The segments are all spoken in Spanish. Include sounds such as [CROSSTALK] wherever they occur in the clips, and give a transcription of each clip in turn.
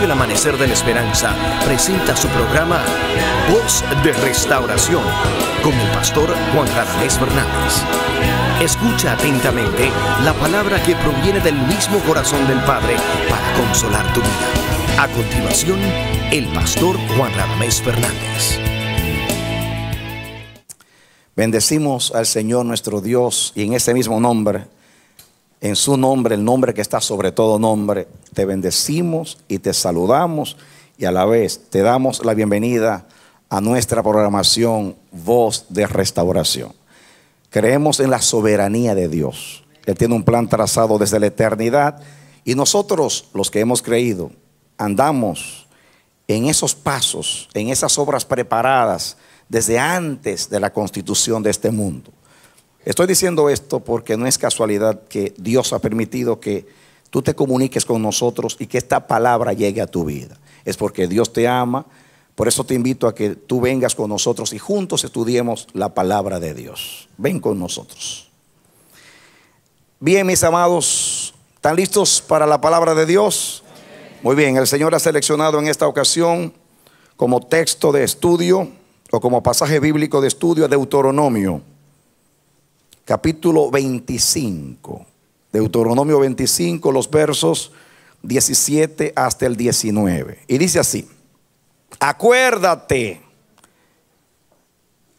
El Amanecer de la Esperanza presenta su programa Voz de Restauración con el pastor Juan Radamés Fernández. Escucha atentamente la palabra que proviene del mismo corazón del Padre para consolar tu vida. A continuación, el pastor Juan Radamés Fernández. Bendecimos al Señor nuestro Dios y en este mismo nombre en su nombre, el nombre que está sobre todo nombre, te bendecimos y te saludamos y a la vez te damos la bienvenida a nuestra programación Voz de Restauración. Creemos en la soberanía de Dios. Él tiene un plan trazado desde la eternidad y nosotros, los que hemos creído, andamos en esos pasos, en esas obras preparadas desde antes de la constitución de este mundo. Estoy diciendo esto porque no es casualidad que Dios ha permitido que tú te comuniques con nosotros y que esta palabra llegue a tu vida. Es porque Dios te ama. Por eso te invito a que tú vengas con nosotros y juntos estudiemos la palabra de Dios. Ven con nosotros. Bien, mis amados, ¿están listos para la palabra de Dios? Muy bien, el Señor ha seleccionado en esta ocasión como texto de estudio o como pasaje bíblico de estudio a Deuteronomio capítulo 25, Deuteronomio 25, los versos 17 hasta el 19. Y dice así, acuérdate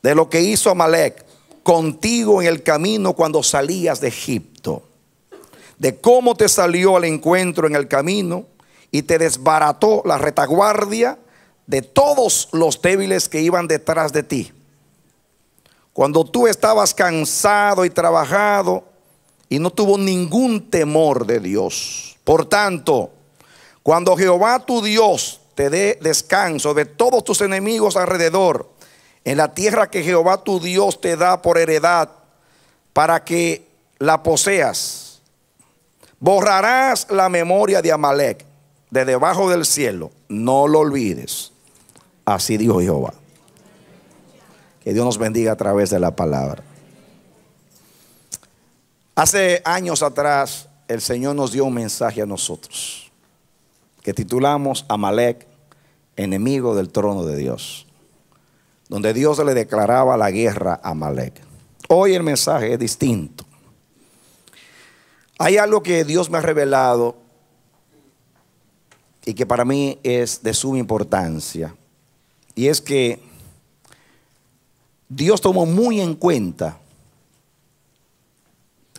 de lo que hizo Amalek contigo en el camino cuando salías de Egipto, de cómo te salió al encuentro en el camino y te desbarató la retaguardia de todos los débiles que iban detrás de ti cuando tú estabas cansado y trabajado y no tuvo ningún temor de Dios. Por tanto, cuando Jehová tu Dios te dé descanso de todos tus enemigos alrededor, en la tierra que Jehová tu Dios te da por heredad, para que la poseas, borrarás la memoria de Amalek de debajo del cielo. No lo olvides. Así dijo Jehová. Que Dios nos bendiga a través de la palabra. Hace años atrás el Señor nos dio un mensaje a nosotros que titulamos Amalek, enemigo del trono de Dios, donde Dios le declaraba la guerra a Amalek. Hoy el mensaje es distinto. Hay algo que Dios me ha revelado y que para mí es de suma importancia, y es que Dios tomó muy en cuenta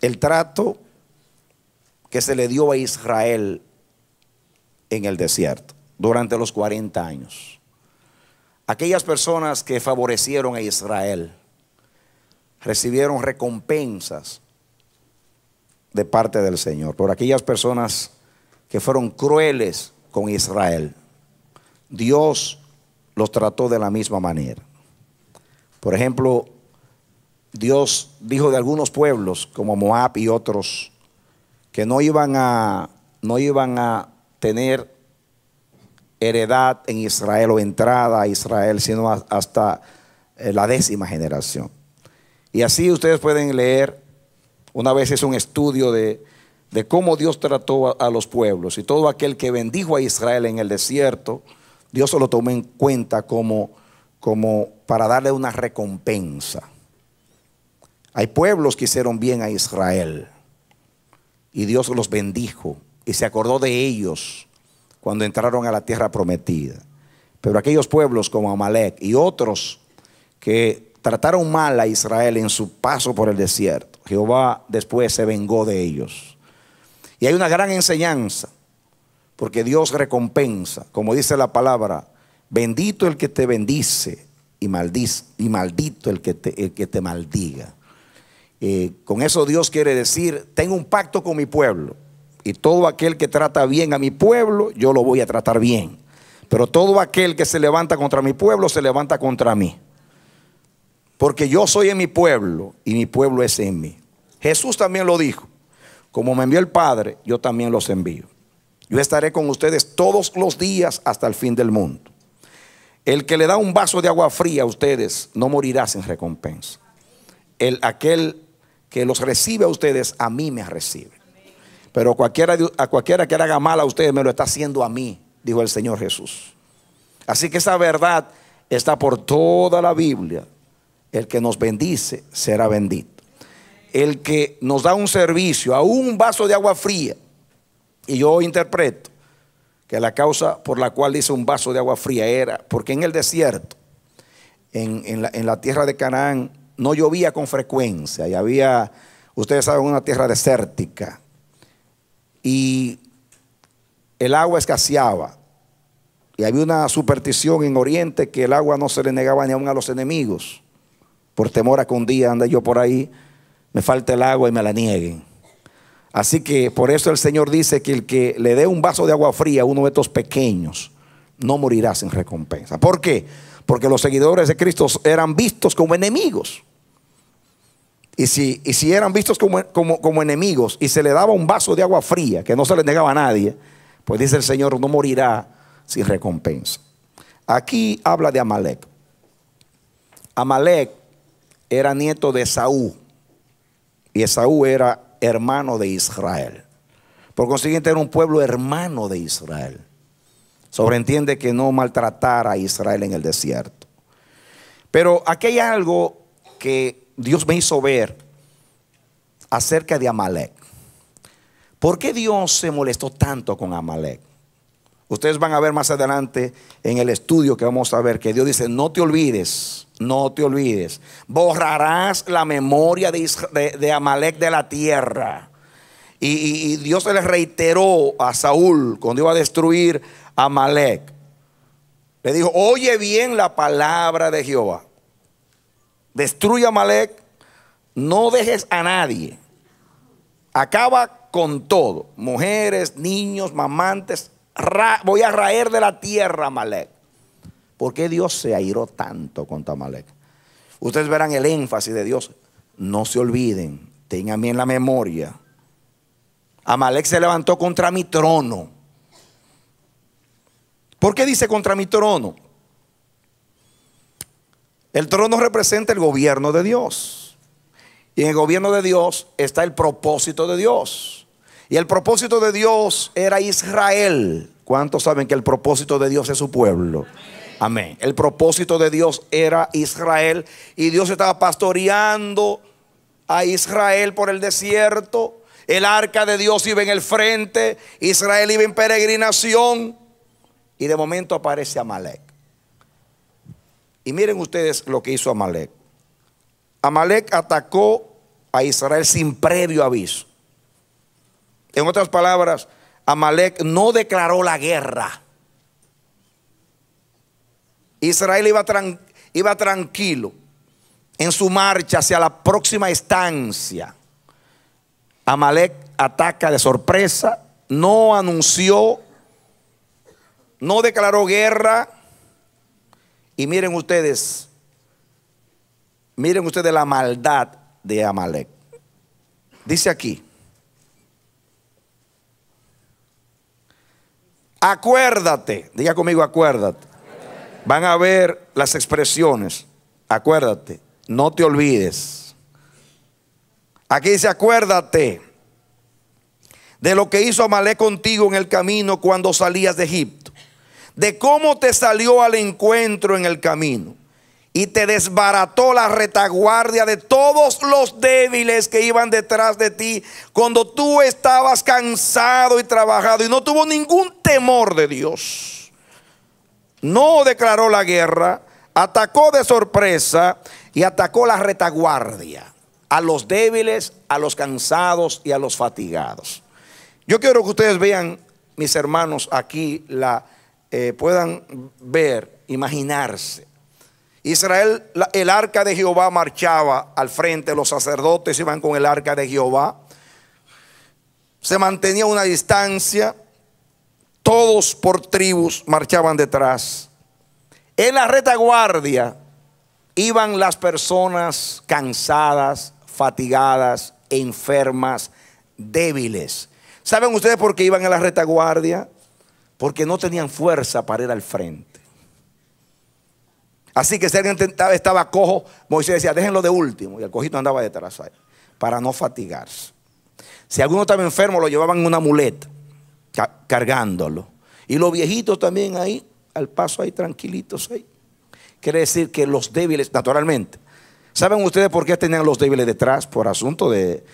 el trato que se le dio a Israel en el desierto durante los 40 años. Aquellas personas que favorecieron a Israel recibieron recompensas de parte del Señor. Por aquellas personas que fueron crueles con Israel, Dios los trató de la misma manera. Por ejemplo, Dios dijo de algunos pueblos, como Moab y otros, que no iban a, no iban a tener heredad en Israel o entrada a Israel, sino hasta eh, la décima generación. Y así ustedes pueden leer, una vez es un estudio de, cómo Dios trató a, los pueblos. Y todo aquel que bendijo a Israel en el desierto, Dios se lo tomó en cuenta como como para darle una recompensa. Hay pueblos que hicieron bien a Israel y Dios los bendijo y se acordó de ellos cuando entraron a la tierra prometida. Pero aquellos pueblos como Amalek y otros que trataron mal a Israel en su paso por el desierto, Jehová después se vengó de ellos. Y hay una gran enseñanza, porque Dios recompensa, como dice la palabra, Bendito el que te bendice y, maldito el que te, maldiga. Eh, con eso Dios quiere decir, tengo un pacto con mi pueblo. Y todo aquel que trata bien a mi pueblo, yo lo voy a tratar bien. Pero todo aquel que se levanta contra mi pueblo, se levanta contra mí. Porque yo soy en mi pueblo y mi pueblo es en mí. Jesús también lo dijo. Como me envió el Padre, yo también los envío. Yo estaré con ustedes todos los días hasta el fin del mundo. El que le da un vaso de agua fría a ustedes no morirá sin recompensa. El, aquel que los recibe a ustedes, a mí me recibe. Pero cualquiera, a cualquiera que haga mal a ustedes me lo está haciendo a mí, dijo el Señor Jesús. Así que esa verdad está por toda la Biblia. El que nos bendice será bendito. El que nos da un servicio, a un vaso de agua fría, y yo interpreto que la causa por la cual dice un vaso de agua fría era porque en el desierto, en, la, tierra de Canaán, no llovía con frecuencia y había, ustedes saben, una tierra desértica. Y el agua escaseaba. Y había una superstición en Oriente que el agua no se le negaba ni aun a los enemigos, por temor a que un día ande yo por ahí, me falte el agua y me la nieguen. Así que por eso el Señor dice que el que le dé un vaso de agua fría a uno de estos pequeños no morirá sin recompensa. ¿Por qué? Porque los seguidores de Cristo eran vistos como enemigos. Y si, eran vistos como, como enemigos y se le daba un vaso de agua fría, que no se le negaba a nadie, pues dice el Señor, no morirá sin recompensa. Aquí habla de Amalek. Amalek era nieto de Esaú. Y Esaú era hermano de Israel. Por consiguiente, era un pueblo hermano de Israel. Sobreentiende que no maltratara a Israel en el desierto. Pero aquí hay algo que Dios me hizo ver acerca de Amalek. ¿Por qué Dios se molestó tanto con Amalek? Ustedes van a ver más adelante en el estudio que vamos a ver que Dios dice, no te olvides, no te olvides. Borrarás la memoria de, Amalek de la tierra. Y, Dios se le reiteró a Saúl cuando iba a destruir a Amalek. Le dijo, oye bien la palabra de Jehová. Destruye a Amalek, no dejes a nadie. Acaba con todo, mujeres, niños, mamantes, voy a raer de la tierra Amalek. ¿Por qué Dios se airó tanto contra Amalek? Ustedes verán el énfasis de Dios. No se olviden, tengan bien la memoria. Amalek se levantó contra mi trono. ¿Por qué dice contra mi trono? El trono representa el gobierno de Dios. Y en el gobierno de Dios está el propósito de Dios. Y el propósito de Dios era Israel. ¿Cuántos saben que el propósito de Dios es su pueblo? Amén. El propósito de Dios era Israel. Y Dios estaba pastoreando a Israel por el desierto. El arca de Dios iba en el frente. Israel iba en peregrinación. Y de momento aparece Amalek. Y miren ustedes lo que hizo Amalek. Amalek atacó a Israel sin previo aviso. En otras palabras, Amalek no declaró la guerra. Israel iba, tranquilo en su marcha hacia la próxima estancia. Amalek ataca de sorpresa, no anunció, no declaró guerra. Y miren ustedes, miren ustedes la maldad de Amalek. Dice aquí, Acuérdate, diga conmigo, acuérdate. Van a ver las expresiones. Acuérdate, no te olvides. Aquí dice, acuérdate de lo que hizo Amalé contigo en el camino cuando salías de Egipto, de cómo te salió al encuentro en el camino y te desbarató la retaguardia de todos los débiles que iban detrás de ti cuando tú estabas cansado y trabajado y no tuvo ningún temor de Dios. No declaró la guerra, atacó de sorpresa y atacó la retaguardia a los débiles, a los cansados y a los fatigados. Yo quiero que ustedes vean, mis hermanos, aquí la eh, puedan ver, imaginarse Israel, el arca de Jehová marchaba al frente, los sacerdotes iban con el arca de Jehová. Se mantenía una distancia, todos por tribus marchaban detrás. En la retaguardia iban las personas cansadas, fatigadas, enfermas, débiles. ¿Saben ustedes por qué iban a la retaguardia? Porque no tenían fuerza para ir al frente. Así que si alguien estaba cojo, Moisés decía, déjenlo de último. Y el cojito andaba detrás para no fatigarse. Si alguno estaba enfermo, lo llevaban en una muleta, cargándolo. Y los viejitos también ahí, al paso ahí, tranquilitos ahí. Quiere decir que los débiles, naturalmente. ¿Saben ustedes por qué tenían los débiles detrás? Por asunto de,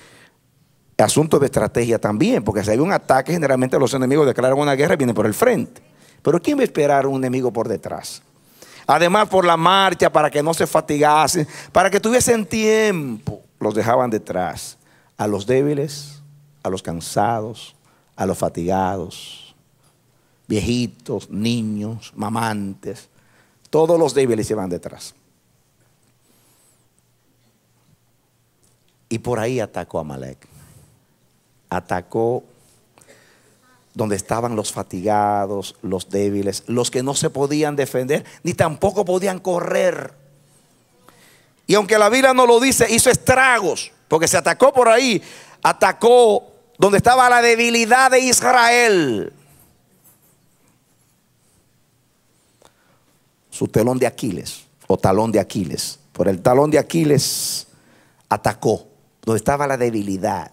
asunto de estrategia también, porque si hay un ataque, generalmente los enemigos declaran una guerra y vienen por el frente. Pero ¿quién va a esperar un enemigo por detrás? Además, por la marcha, para que no se fatigasen, para que tuviesen tiempo, los dejaban detrás. A los débiles, a los cansados, a los fatigados, viejitos, niños, mamantes, todos los débiles se van detrás. Y por ahí atacó a Malek. Atacó donde estaban los fatigados, los débiles, los que no se podían defender, ni tampoco podían correr. Y aunque la Biblia no lo dice, hizo estragos, porque se atacó por ahí, atacó donde estaba la debilidad de Israel. Su telón de Aquiles, o talón de Aquiles. Por el talón de Aquiles atacó, donde estaba la debilidad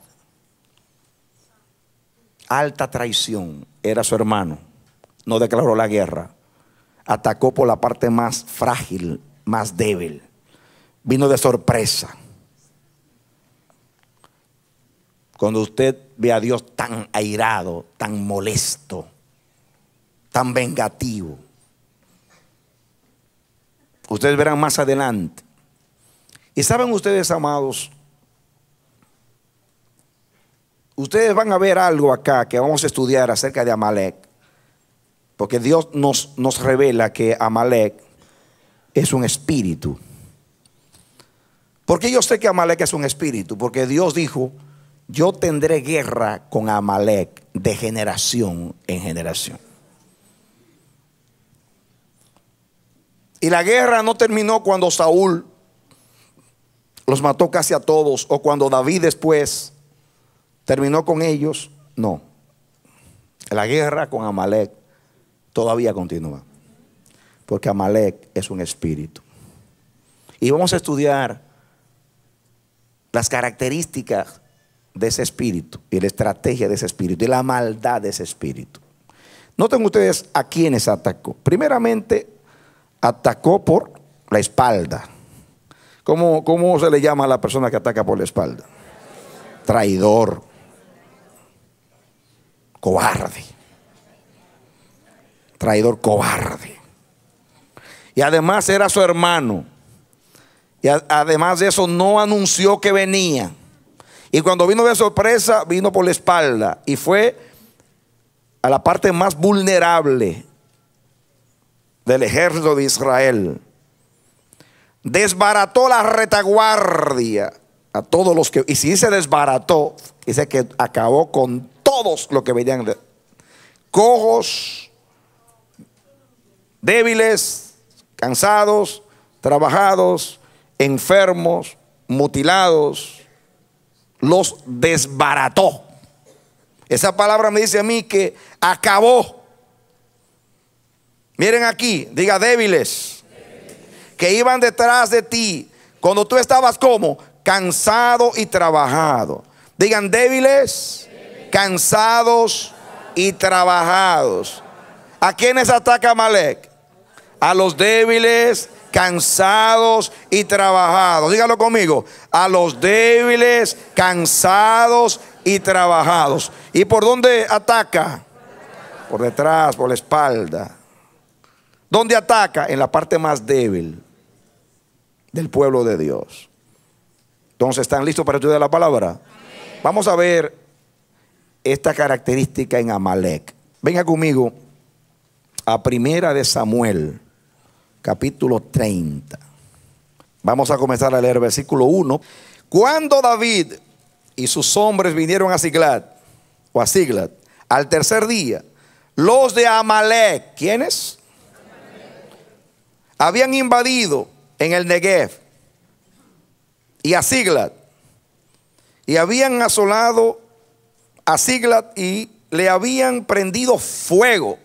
alta traición, era su hermano, no declaró la guerra, atacó por la parte más frágil, más débil, vino de sorpresa. Cuando usted ve a Dios tan airado, tan molesto, tan vengativo, ustedes verán más adelante. Y saben ustedes, amados, ustedes van a ver algo acá que vamos a estudiar acerca de Amalek. Porque Dios nos, nos revela que Amalek es un espíritu. Porque yo sé que Amalek es un espíritu? Porque Dios dijo, yo tendré guerra con Amalek de generación en generación. Y la guerra no terminó cuando Saúl los mató casi a todos o cuando David después ¿Terminó con ellos? No. La guerra con Amalek todavía continúa. Porque Amalek es un espíritu. Y vamos a estudiar las características de ese espíritu y la estrategia de ese espíritu y la maldad de ese espíritu. Noten ustedes a quienes atacó. Primeramente, atacó por la espalda. ¿Cómo, ¿Cómo se le llama a la persona que ataca por la espalda? Traidor cobarde. Traidor cobarde. Y además era su hermano. Y además de eso no anunció que venía. Y cuando vino de sorpresa, vino por la espalda. Y fue a la parte más vulnerable del ejército de Israel. Desbarató la retaguardia a todos los que... Y si se desbarató, dice que acabó con todos lo que veían cojos, débiles, cansados, trabajados, enfermos, mutilados, los desbarató. Esa palabra me dice a mí que acabó. Miren aquí, diga débiles, que iban detrás de ti cuando tú estabas como cansado y trabajado. Digan débiles, cansados y trabajados. ¿A quiénes ataca Malek? A los débiles, cansados y trabajados. Dígalo conmigo. A los débiles, cansados y trabajados. ¿Y por dónde ataca? Por detrás, por la espalda. ¿Dónde ataca? En la parte más débil del pueblo de Dios. Entonces, ¿están listos para estudiar la palabra? Vamos a ver esta característica en Amalek. Venga conmigo a Primera de Samuel, capítulo 30. Vamos a comenzar a leer versículo 1. Cuando David y sus hombres vinieron a Siglat, o a al tercer día, los de Amalek, ¿quiénes? Habían invadido en el Negev y a Siglat y habían asolado a Siglat y le habían prendido fuego.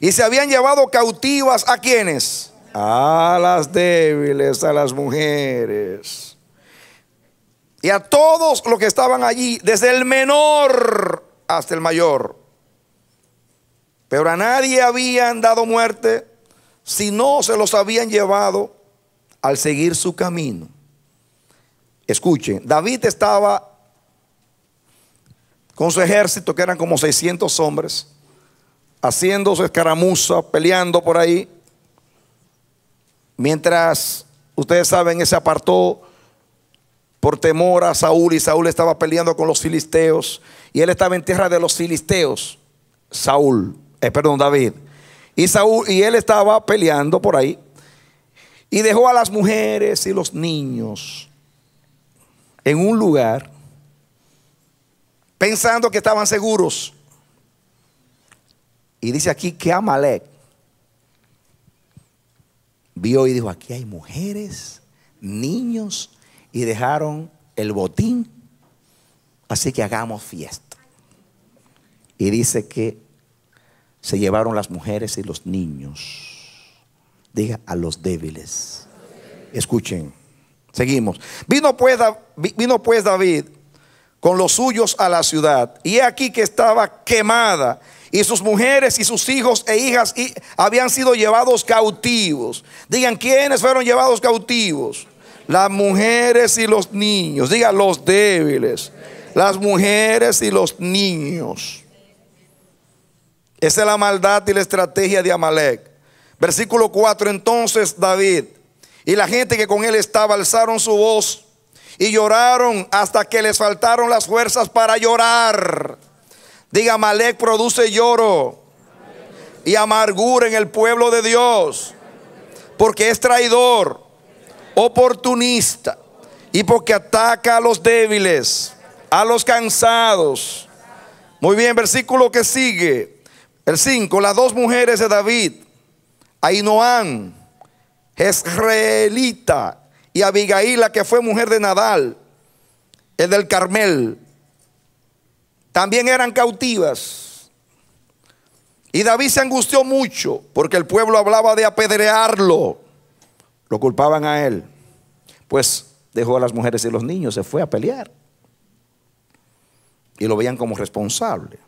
Y se habían llevado cautivas a quienes? A las débiles, a las mujeres. Y a todos los que estaban allí, desde el menor hasta el mayor. Pero a nadie habían dado muerte, si no se los habían llevado al seguir su camino. Escuchen, David estaba con su ejército, que eran como 600 hombres, haciendo su escaramuza, peleando por ahí. Mientras, ustedes saben, él se apartó por temor a Saúl y Saúl estaba peleando con los filisteos y él estaba en tierra de los filisteos, Saúl, eh, perdón, David. Y, Saúl, y él estaba peleando por ahí y dejó a las mujeres y los niños en un lugar pensando que estaban seguros. Y dice aquí que Amalek vio y dijo, aquí hay mujeres, niños, y dejaron el botín, así que hagamos fiesta. Y dice que se llevaron las mujeres y los niños. Diga a los débiles. Escuchen. Seguimos. Vino pues, vino pues David con los suyos a la ciudad. Y he aquí que estaba quemada, y sus mujeres y sus hijos e hijas y habían sido llevados cautivos. Digan, ¿quiénes fueron llevados cautivos? Las mujeres y los niños. Digan, los débiles. Las mujeres y los niños. Esa es la maldad y la estrategia de Amalek. Versículo 4, entonces David y la gente que con él estaba alzaron su voz y lloraron hasta que les faltaron las fuerzas para llorar. Diga, Malek produce lloro y amargura en el pueblo de Dios, porque es traidor, oportunista y porque ataca a los débiles, a los cansados. Muy bien, versículo que sigue, el 5, las dos mujeres de David, Ainoán, Israelita y Abigail, la que fue mujer de Nadal, el del Carmel, también eran cautivas. Y David se angustió mucho porque el pueblo hablaba de apedrearlo. Lo culpaban a él. Pues dejó a las mujeres y los niños, se fue a pelear. Y lo veían como responsable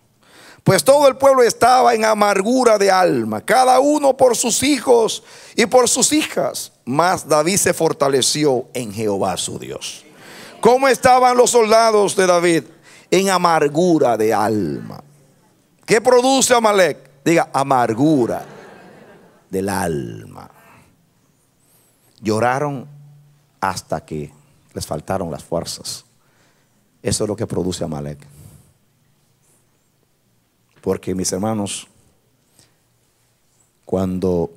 pues todo el pueblo estaba en amargura de alma, cada uno por sus hijos y por sus hijas. Mas David se fortaleció en Jehová su Dios. ¿Cómo estaban los soldados de David? En amargura de alma. ¿Qué produce Amalek? Diga, amargura del alma. Lloraron hasta que les faltaron las fuerzas. Eso es lo que produce Amalek. Porque mis hermanos, cuando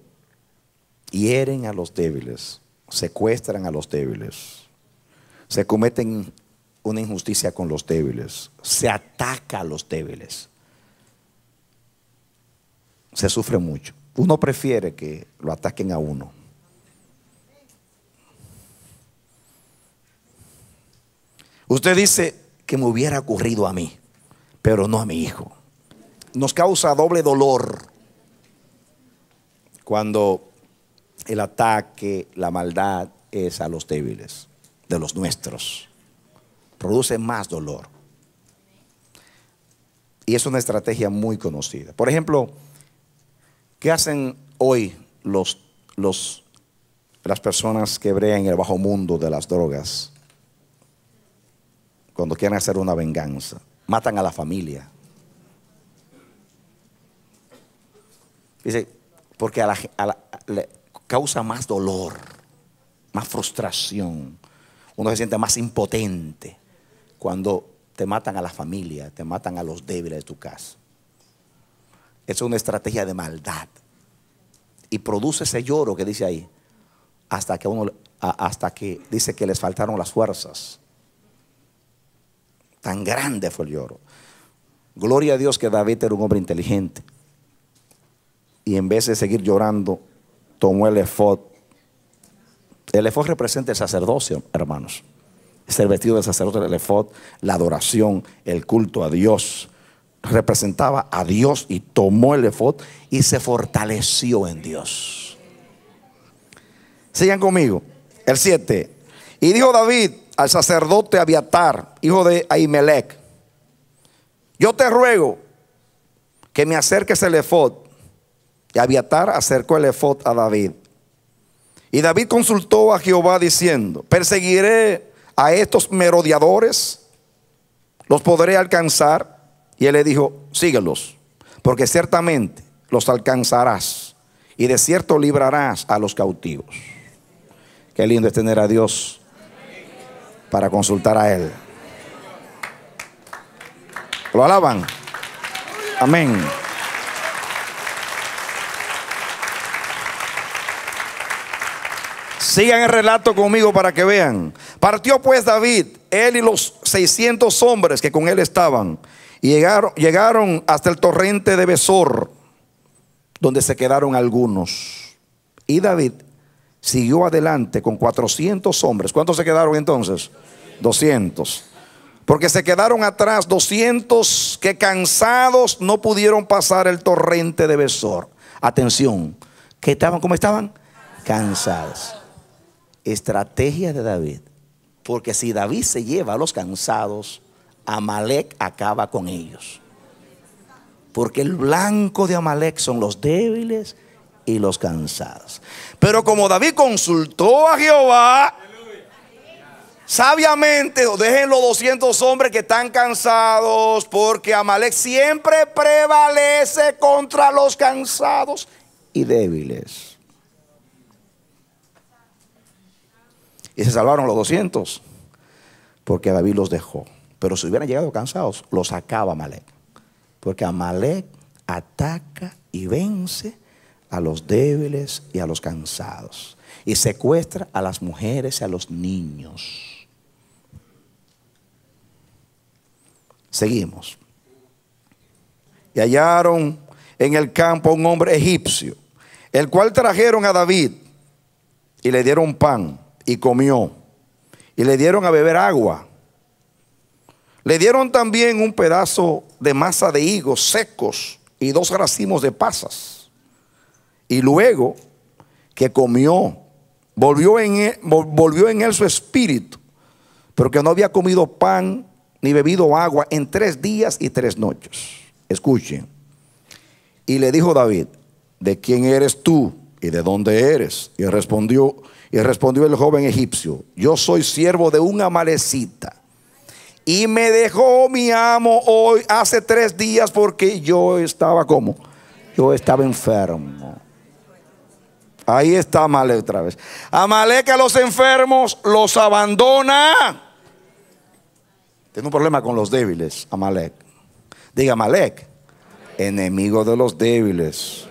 hieren a los débiles, secuestran a los débiles, se cometen una injusticia con los débiles, se ataca a los débiles, se sufre mucho. Uno prefiere que lo ataquen a uno. Usted dice que me hubiera ocurrido a mí, pero no a mi hijo nos causa doble dolor cuando el ataque, la maldad es a los débiles, de los nuestros. Produce más dolor. Y es una estrategia muy conocida. Por ejemplo, ¿qué hacen hoy los, los, las personas que brean el bajo mundo de las drogas? Cuando quieren hacer una venganza, matan a la familia, Dice, porque causa más dolor, más frustración. Uno se siente más impotente cuando te matan a la familia, te matan a los débiles de tu casa. Es una estrategia de maldad. Y produce ese lloro que dice ahí, hasta que uno, hasta que dice que les faltaron las fuerzas. Tan grande fue el lloro. Gloria a Dios que David era un hombre inteligente y en vez de seguir llorando, tomó el efod. El efod representa el sacerdocio, hermanos. Es el vestido del sacerdote, el efod, la adoración, el culto a Dios. Representaba a Dios y tomó el efod y se fortaleció en Dios. Sigan conmigo. El 7. Y dijo David al sacerdote Abiatar, hijo de Ahimelech: Yo te ruego que me acerques el efod y Abiatar acercó el efod a David. Y David consultó a Jehová diciendo, ¿perseguiré a estos merodeadores? ¿Los podré alcanzar? Y él le dijo, síguelos, porque ciertamente los alcanzarás y de cierto librarás a los cautivos. Qué lindo es tener a Dios para consultar a Él. ¿Lo alaban? Amén. Sigan el relato conmigo para que vean. Partió pues David, él y los 600 hombres que con él estaban, y llegaron, llegaron hasta el torrente de Besor, donde se quedaron algunos. Y David siguió adelante con 400 hombres. ¿Cuántos se quedaron entonces? 200. Porque se quedaron atrás 200 que cansados no pudieron pasar el torrente de Besor. Atención, que estaban como estaban cansados estrategia de David. Porque si David se lleva a los cansados, Amalek acaba con ellos. Porque el blanco de Amalek son los débiles y los cansados. Pero como David consultó a Jehová, sabiamente, dejen los 200 hombres que están cansados, porque Amalek siempre prevalece contra los cansados y débiles. Y se salvaron los 200 porque David los dejó. Pero si hubieran llegado cansados, los sacaba Amalek. Porque Amalek ataca y vence a los débiles y a los cansados. Y secuestra a las mujeres y a los niños. Seguimos. Y hallaron en el campo un hombre egipcio, el cual trajeron a David y le dieron pan y comió. Y le dieron a beber agua. Le dieron también un pedazo de masa de higos secos y dos racimos de pasas. Y luego que comió, volvió en él, volvió en él su espíritu, pero que no había comido pan ni bebido agua en tres días y tres noches. Escuchen. Y le dijo David, ¿de quién eres tú y de dónde eres? Y respondió, y respondió el joven egipcio, yo soy siervo de un amalecita. Y me dejó mi amo hoy hace tres días porque yo estaba como, yo estaba enfermo. Ahí está Amalek otra vez. Amalek a los enfermos los abandona. Tiene un problema con los débiles, Amalek. Diga Amalek, enemigo de los débiles.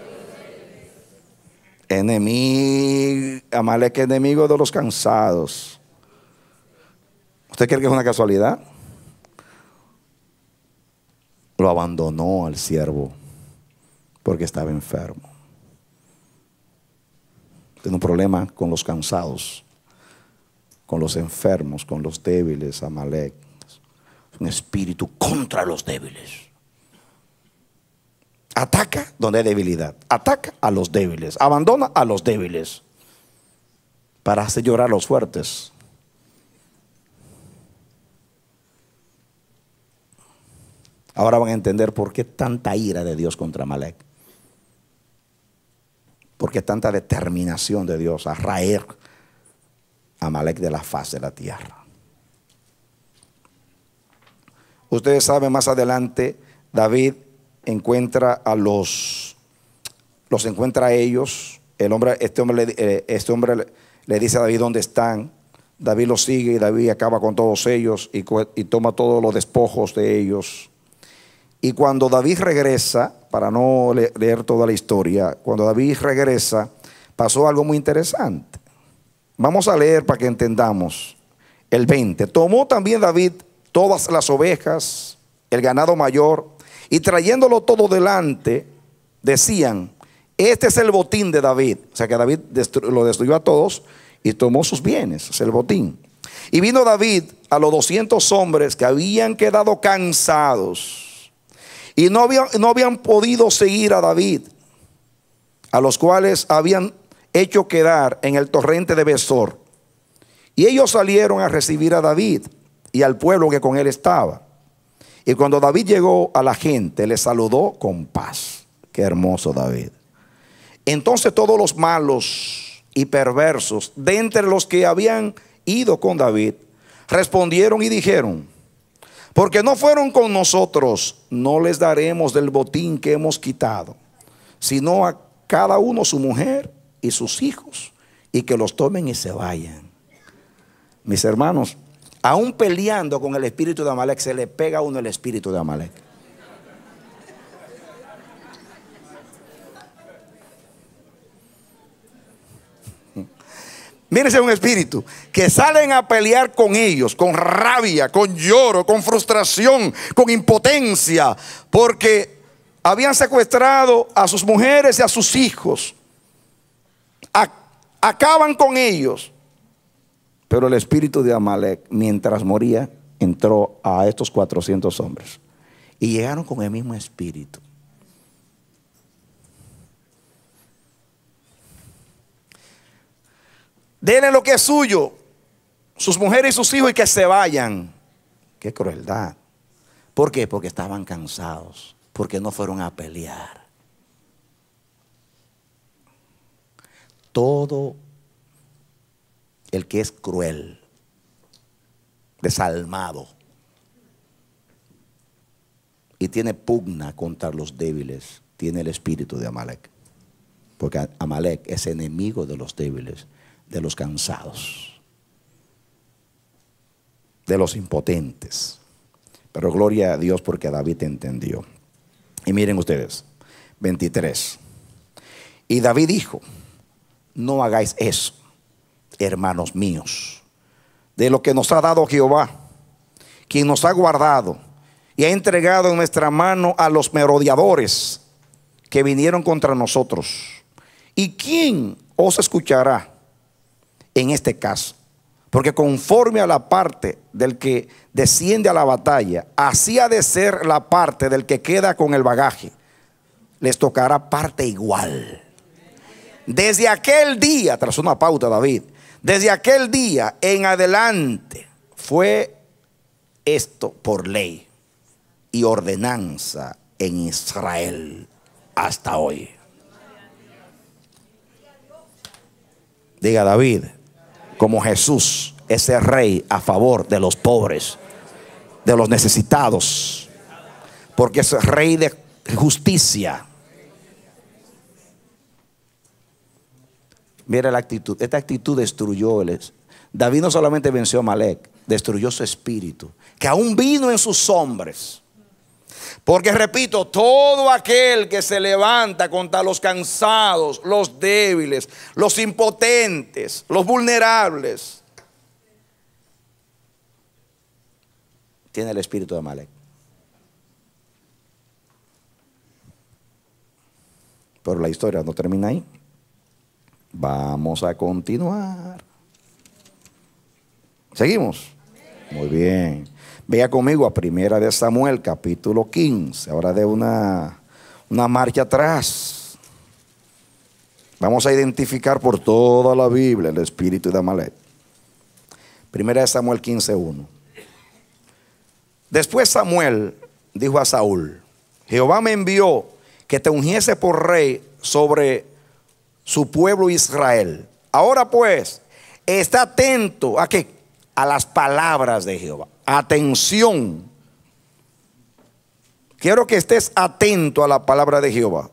Enemigo, Amalek enemigo de los cansados. ¿Usted cree que es una casualidad? Lo abandonó al siervo porque estaba enfermo. Tiene un problema con los cansados, con los enfermos, con los débiles, Amalek. Es un espíritu contra los débiles. Ataca donde hay debilidad. Ataca a los débiles. Abandona a los débiles. Para hacer llorar a los fuertes. Ahora van a entender por qué tanta ira de Dios contra Malek. Por qué tanta determinación de Dios a raer a Malek de la faz de la tierra. Ustedes saben más adelante, David encuentra a los, los encuentra a ellos. El hombre, este, hombre, le, eh, este hombre le dice a David dónde están. David los sigue y David acaba con todos ellos y, y toma todos los despojos de ellos. Y cuando David regresa, para no leer toda la historia, cuando David regresa, pasó algo muy interesante. Vamos a leer para que entendamos. El 20. Tomó también David todas las ovejas, el ganado mayor y trayéndolo todo delante, decían, este es el botín de David. O sea que David lo destruyó a todos y tomó sus bienes, es el botín. Y vino David a los 200 hombres que habían quedado cansados y no habían, no habían podido seguir a David, a los cuales habían hecho quedar en el torrente de Besor. Y ellos salieron a recibir a David y al pueblo que con él estaba. Y cuando David llegó a la gente, le saludó con paz. Qué hermoso David. Entonces todos los malos y perversos de entre los que habían ido con David respondieron y dijeron, porque no fueron con nosotros, no les daremos del botín que hemos quitado, sino a cada uno su mujer y sus hijos, y que los tomen y se vayan. Mis hermanos, Aún peleando con el espíritu de Amalek, se le pega a uno el espíritu de Amalek. [LAUGHS] Mírense un espíritu que salen a pelear con ellos, con rabia, con lloro, con frustración, con impotencia, porque habían secuestrado a sus mujeres y a sus hijos. acaban con ellos. Pero el espíritu de Amalek, mientras moría, entró a estos 400 hombres. Y llegaron con el mismo espíritu. Denle lo que es suyo, sus mujeres y sus hijos, y que se vayan. Qué crueldad. ¿Por qué? Porque estaban cansados, porque no fueron a pelear. Todo el que es cruel, desalmado y tiene pugna contra los débiles, tiene el espíritu de Amalek. Porque Amalek es enemigo de los débiles, de los cansados, de los impotentes. Pero gloria a Dios porque David entendió. Y miren ustedes, 23. Y David dijo, no hagáis eso hermanos míos, de lo que nos ha dado Jehová, quien nos ha guardado y ha entregado en nuestra mano a los merodeadores que vinieron contra nosotros. ¿Y quién os escuchará en este caso? Porque conforme a la parte del que desciende a la batalla, así ha de ser la parte del que queda con el bagaje. Les tocará parte igual. Desde aquel día, tras una pauta, David, desde aquel día en adelante fue esto por ley y ordenanza en Israel hasta hoy. Diga David, como Jesús, el rey a favor de los pobres, de los necesitados, porque es rey de justicia Mira la actitud. Esta actitud destruyó David no solamente venció a Malek, destruyó su espíritu, que aún vino en sus hombres. Porque repito, todo aquel que se levanta contra los cansados, los débiles, los impotentes, los vulnerables, tiene el espíritu de Malek. Pero la historia no termina ahí. Vamos a continuar. ¿Seguimos? Muy bien. Vea conmigo a Primera de Samuel, capítulo 15. Ahora de una, marcha atrás. Vamos a identificar por toda la Biblia el espíritu de Amalek. Primera de Samuel 15.1. Después Samuel dijo a Saúl, Jehová me envió que te ungiese por rey sobre su pueblo Israel. Ahora pues, está atento a qué? A las palabras de Jehová. Atención. Quiero que estés atento a la palabra de Jehová.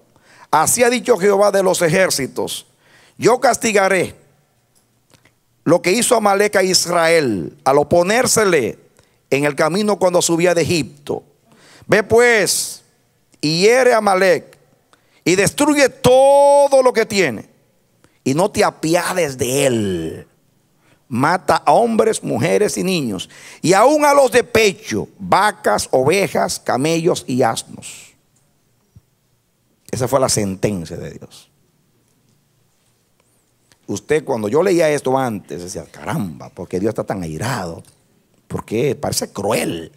Así ha dicho Jehová de los ejércitos. Yo castigaré lo que hizo Amalek a Israel al oponérsele en el camino cuando subía de Egipto. Ve pues y hiere a Amalek y destruye todo lo que tiene y no te apiades de él. Mata a hombres, mujeres y niños y aún a los de pecho, vacas, ovejas, camellos y asnos. Esa fue la sentencia de Dios. Usted cuando yo leía esto antes decía, caramba, porque Dios está tan airado? Porque parece cruel.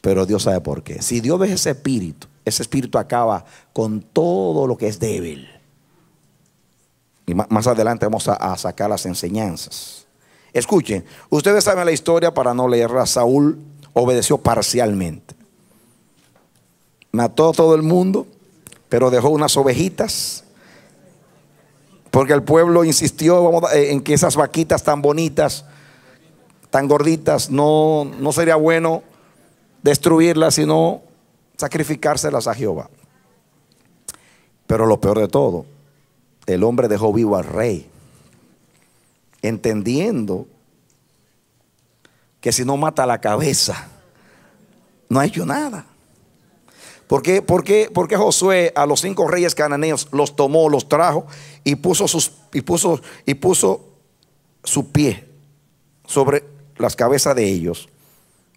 Pero Dios sabe por qué. Si Dios ve ese espíritu ese espíritu acaba con todo lo que es débil. Y más adelante vamos a, sacar las enseñanzas. Escuchen, ustedes saben la historia para no leerla. Saúl obedeció parcialmente. Mató a todo el mundo, pero dejó unas ovejitas. Porque el pueblo insistió eh, en que esas vaquitas tan bonitas, tan gorditas, no, no sería bueno destruirlas, sino sacrificárselas a Jehová. Pero lo peor de todo, el hombre dejó vivo al rey, entendiendo que si no mata la cabeza, no hay yo nada. ¿Por qué, por qué, Josué a los cinco reyes cananeos los tomó, los trajo y puso, sus, y puso, y puso su pie sobre las cabezas de ellos?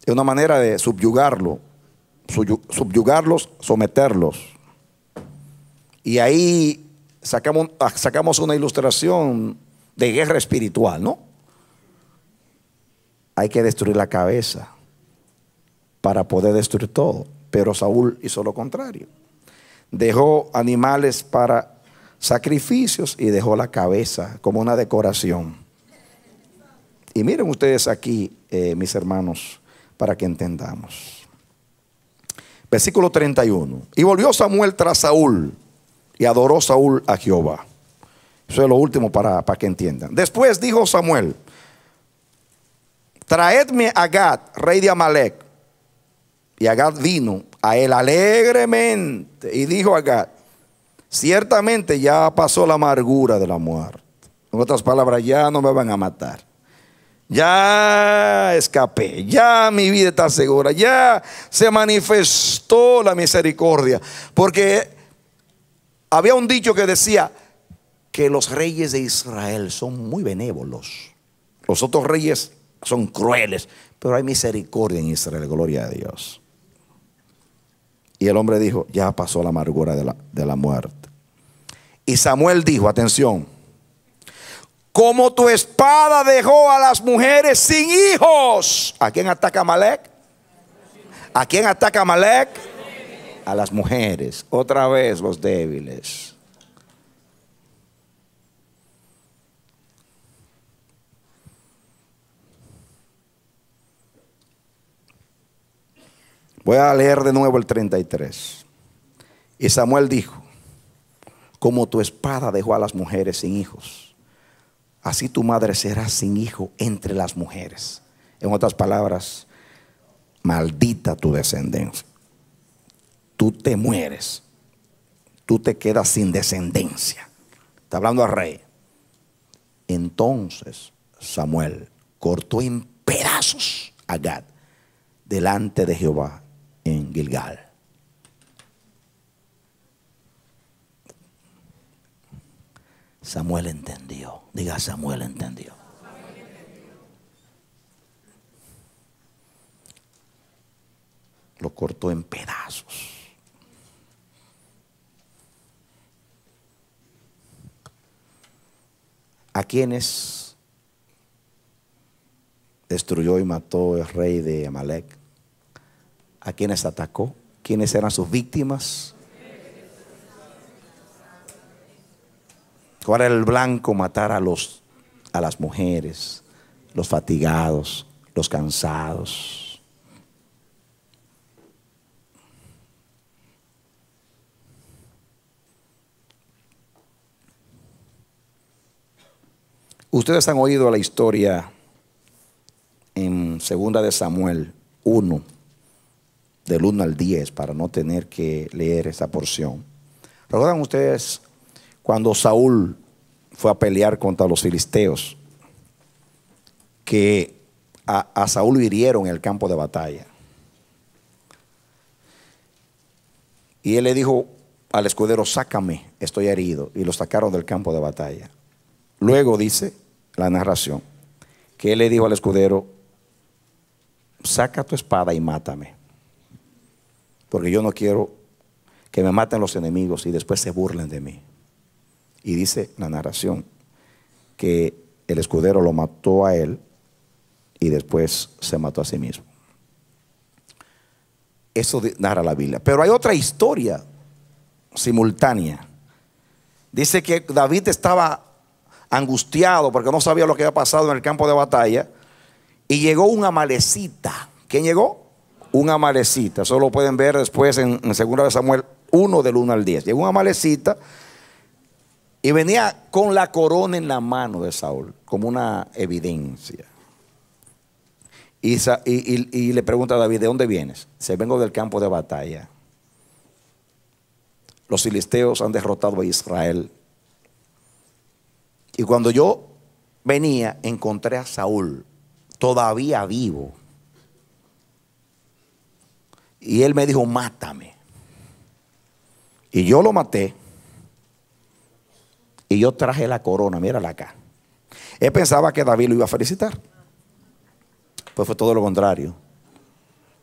Es una manera de subyugarlo, subyugarlos, someterlos. Y ahí ah, sacamos, una ilustración de guerra espiritual, ¿no? Hay que destruir la cabeza para poder destruir todo. Pero Saúl hizo lo contrario. Dejó animales para sacrificios y dejó la cabeza como una decoración. Y miren ustedes aquí, eh, mis hermanos, para que entendamos. Versículo 31. Y volvió Samuel tras Saúl y adoró Saúl a Jehová. Eso es lo último para, para que entiendan. Después dijo Samuel, traedme a Gad, rey de Amalek. Y Gad vino a él alegremente y dijo a Gad, ciertamente ya pasó la amargura de la muerte. En otras palabras, ya no me van a matar. Ya escapé, ya mi vida está segura, ya se manifestó la misericordia. Porque había un dicho que decía que los reyes de Israel son muy benévolos. Los otros reyes son crueles, pero hay misericordia en Israel, gloria a Dios. Y el hombre dijo, ya pasó la amargura de la, de la muerte. Y Samuel dijo, atención, como tu espada dejó a las mujeres sin hijos. ¿A quién ataca Malek? ¿A quién ataca Malek? A las mujeres. Otra vez los débiles. Voy a leer de nuevo el 33. Y Samuel dijo, como tu espada dejó a las mujeres sin hijos así tu madre será sin hijo entre las mujeres. En otras palabras, maldita tu descendencia. Tú te mueres, tú te quedas sin descendencia. Está hablando al rey. Entonces Samuel cortó en pedazos a Gad delante de Jehová en Gilgal. Samuel entendió. Diga, Samuel entendió. Lo cortó en pedazos. A quienes destruyó y mató el rey de Amalek. A quienes atacó. ¿Quiénes eran sus víctimas ¿Cuál el blanco? Matar a, los, a las mujeres, los fatigados, los cansados. Ustedes han oído la historia en Segunda de Samuel 1, del 1 al 10, para no tener que leer esa porción. ¿Recuerdan ustedes cuando Saúl fue a pelear contra los filisteos, que a, Saúl hirieron en el campo de batalla. Y él le dijo al escudero, sácame, estoy herido. Y lo sacaron del campo de batalla. Luego dice la narración, que él le dijo al escudero, saca tu espada y mátame. Porque yo no quiero que me maten los enemigos y después se burlen de mí. Y dice la narración que el escudero lo mató a él y después se mató a sí mismo. Eso narra la Biblia. Pero hay otra historia simultánea. Dice que David estaba angustiado porque no sabía lo que había pasado en el campo de batalla. Y llegó un amalecita. ¿Quién llegó? Un amalecita. Eso lo pueden ver después en, Segunda 2 Samuel 1 del 1 al 10. Llegó un amalecita y venía con la corona en la mano de Saúl, como una evidencia. Y, le pregunta a David, ¿de dónde vienes? Se vengo del campo de batalla. Los filisteos han derrotado a Israel. Y cuando yo venía, encontré a Saúl, todavía vivo. Y él me dijo, mátame. Y yo lo maté. Y yo traje la corona, mírala acá. Él pensaba que David lo iba a felicitar. Pues fue todo lo contrario.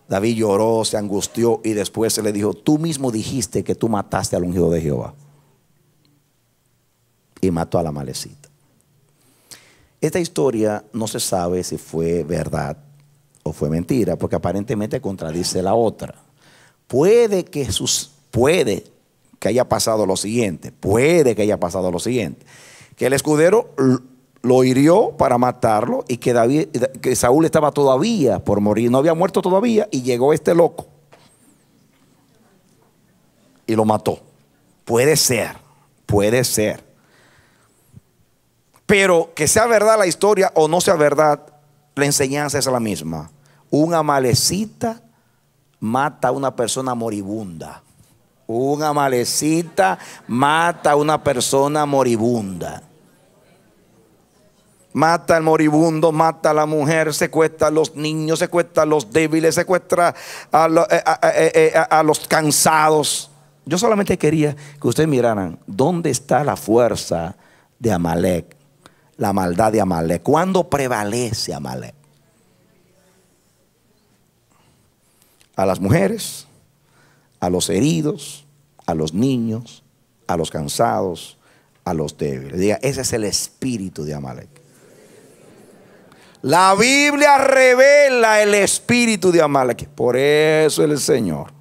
David lloró, se angustió y después se le dijo, tú mismo dijiste que tú mataste al ungido de Jehová. Y mató a la malecita. Esta historia no se sabe si fue verdad o fue mentira, porque aparentemente contradice la otra. Puede que, sus, puede que haya pasado lo siguiente, puede que haya pasado lo siguiente, que el escudero lo hirió para matarlo y que, Saúl estaba todavía por morir, no había muerto todavía y llegó este loco y lo mató. Puede ser, puede ser. Pero que sea verdad la historia o no sea verdad, la enseñanza es la misma. un amalecita mata a una persona moribunda. Una malecita mata a una persona moribunda. Mata al moribundo, mata a la mujer, secuestra a los niños, secuestra a los débiles, secuestra eh, eh, eh, a, a los cansados. Yo solamente quería que ustedes miraran dónde está la fuerza de Amalek, la maldad de Amalek. ¿Cuándo prevalece Amalek? A las mujeres, a los heridos, a los niños, a los cansados, a los débiles. Diga, ese es el espíritu de Amalek. La Biblia revela el espíritu de Amalek. Por eso el Señor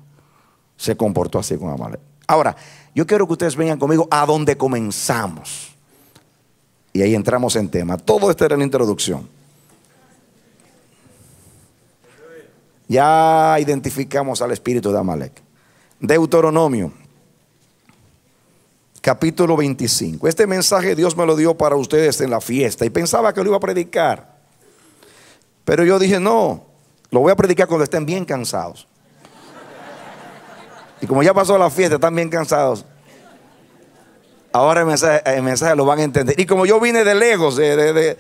se comportó así con Amalek. Ahora, yo quiero que ustedes vengan conmigo a donde comenzamos. Y ahí entramos en tema. Todo esto era la introducción. Ya identificamos al espíritu de Amalek. Deuteronomio capítulo 25. Este mensaje Dios me lo dio para ustedes en la fiesta y pensaba que lo iba a predicar. Pero yo dije, no, lo voy a predicar cuando estén bien cansados. Y como ya pasó la fiesta, están bien cansados. Ahora el mensaje, lo van a entender. Y como yo vine de lejos, de,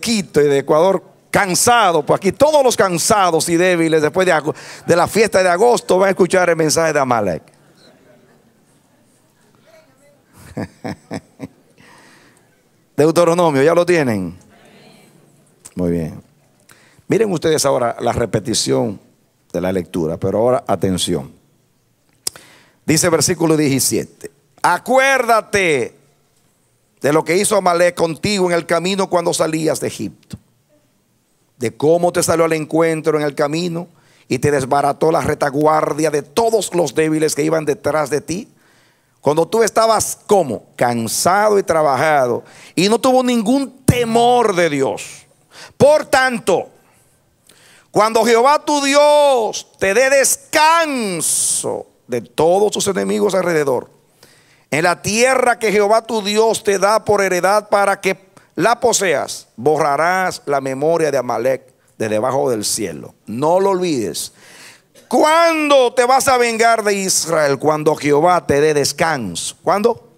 Quito y de Ecuador, cansado, pues aquí todos los cansados y débiles después de, de la fiesta de agosto van a escuchar el mensaje de Amalek. [LAUGHS] Deuteronomio, ¿ya lo tienen? Muy bien. Miren ustedes ahora la repetición de la lectura, pero ahora atención. Dice versículo 17, acuérdate de lo que hizo Amalek contigo en el camino cuando salías de Egipto, de cómo te salió al encuentro en el camino y te desbarató la retaguardia de todos los débiles que iban detrás de ti cuando tú estabas como cansado y trabajado y no tuvo ningún temor de Dios. Por tanto, cuando Jehová tu Dios te dé descanso de todos tus enemigos alrededor, en la tierra que Jehová tu Dios te da por heredad para que la poseas, borrarás la memoria de Amalek de debajo del cielo. No lo olvides. ¿Cuándo te vas a vengar de Israel? Cuando Jehová te dé descanso. ¿Cuándo?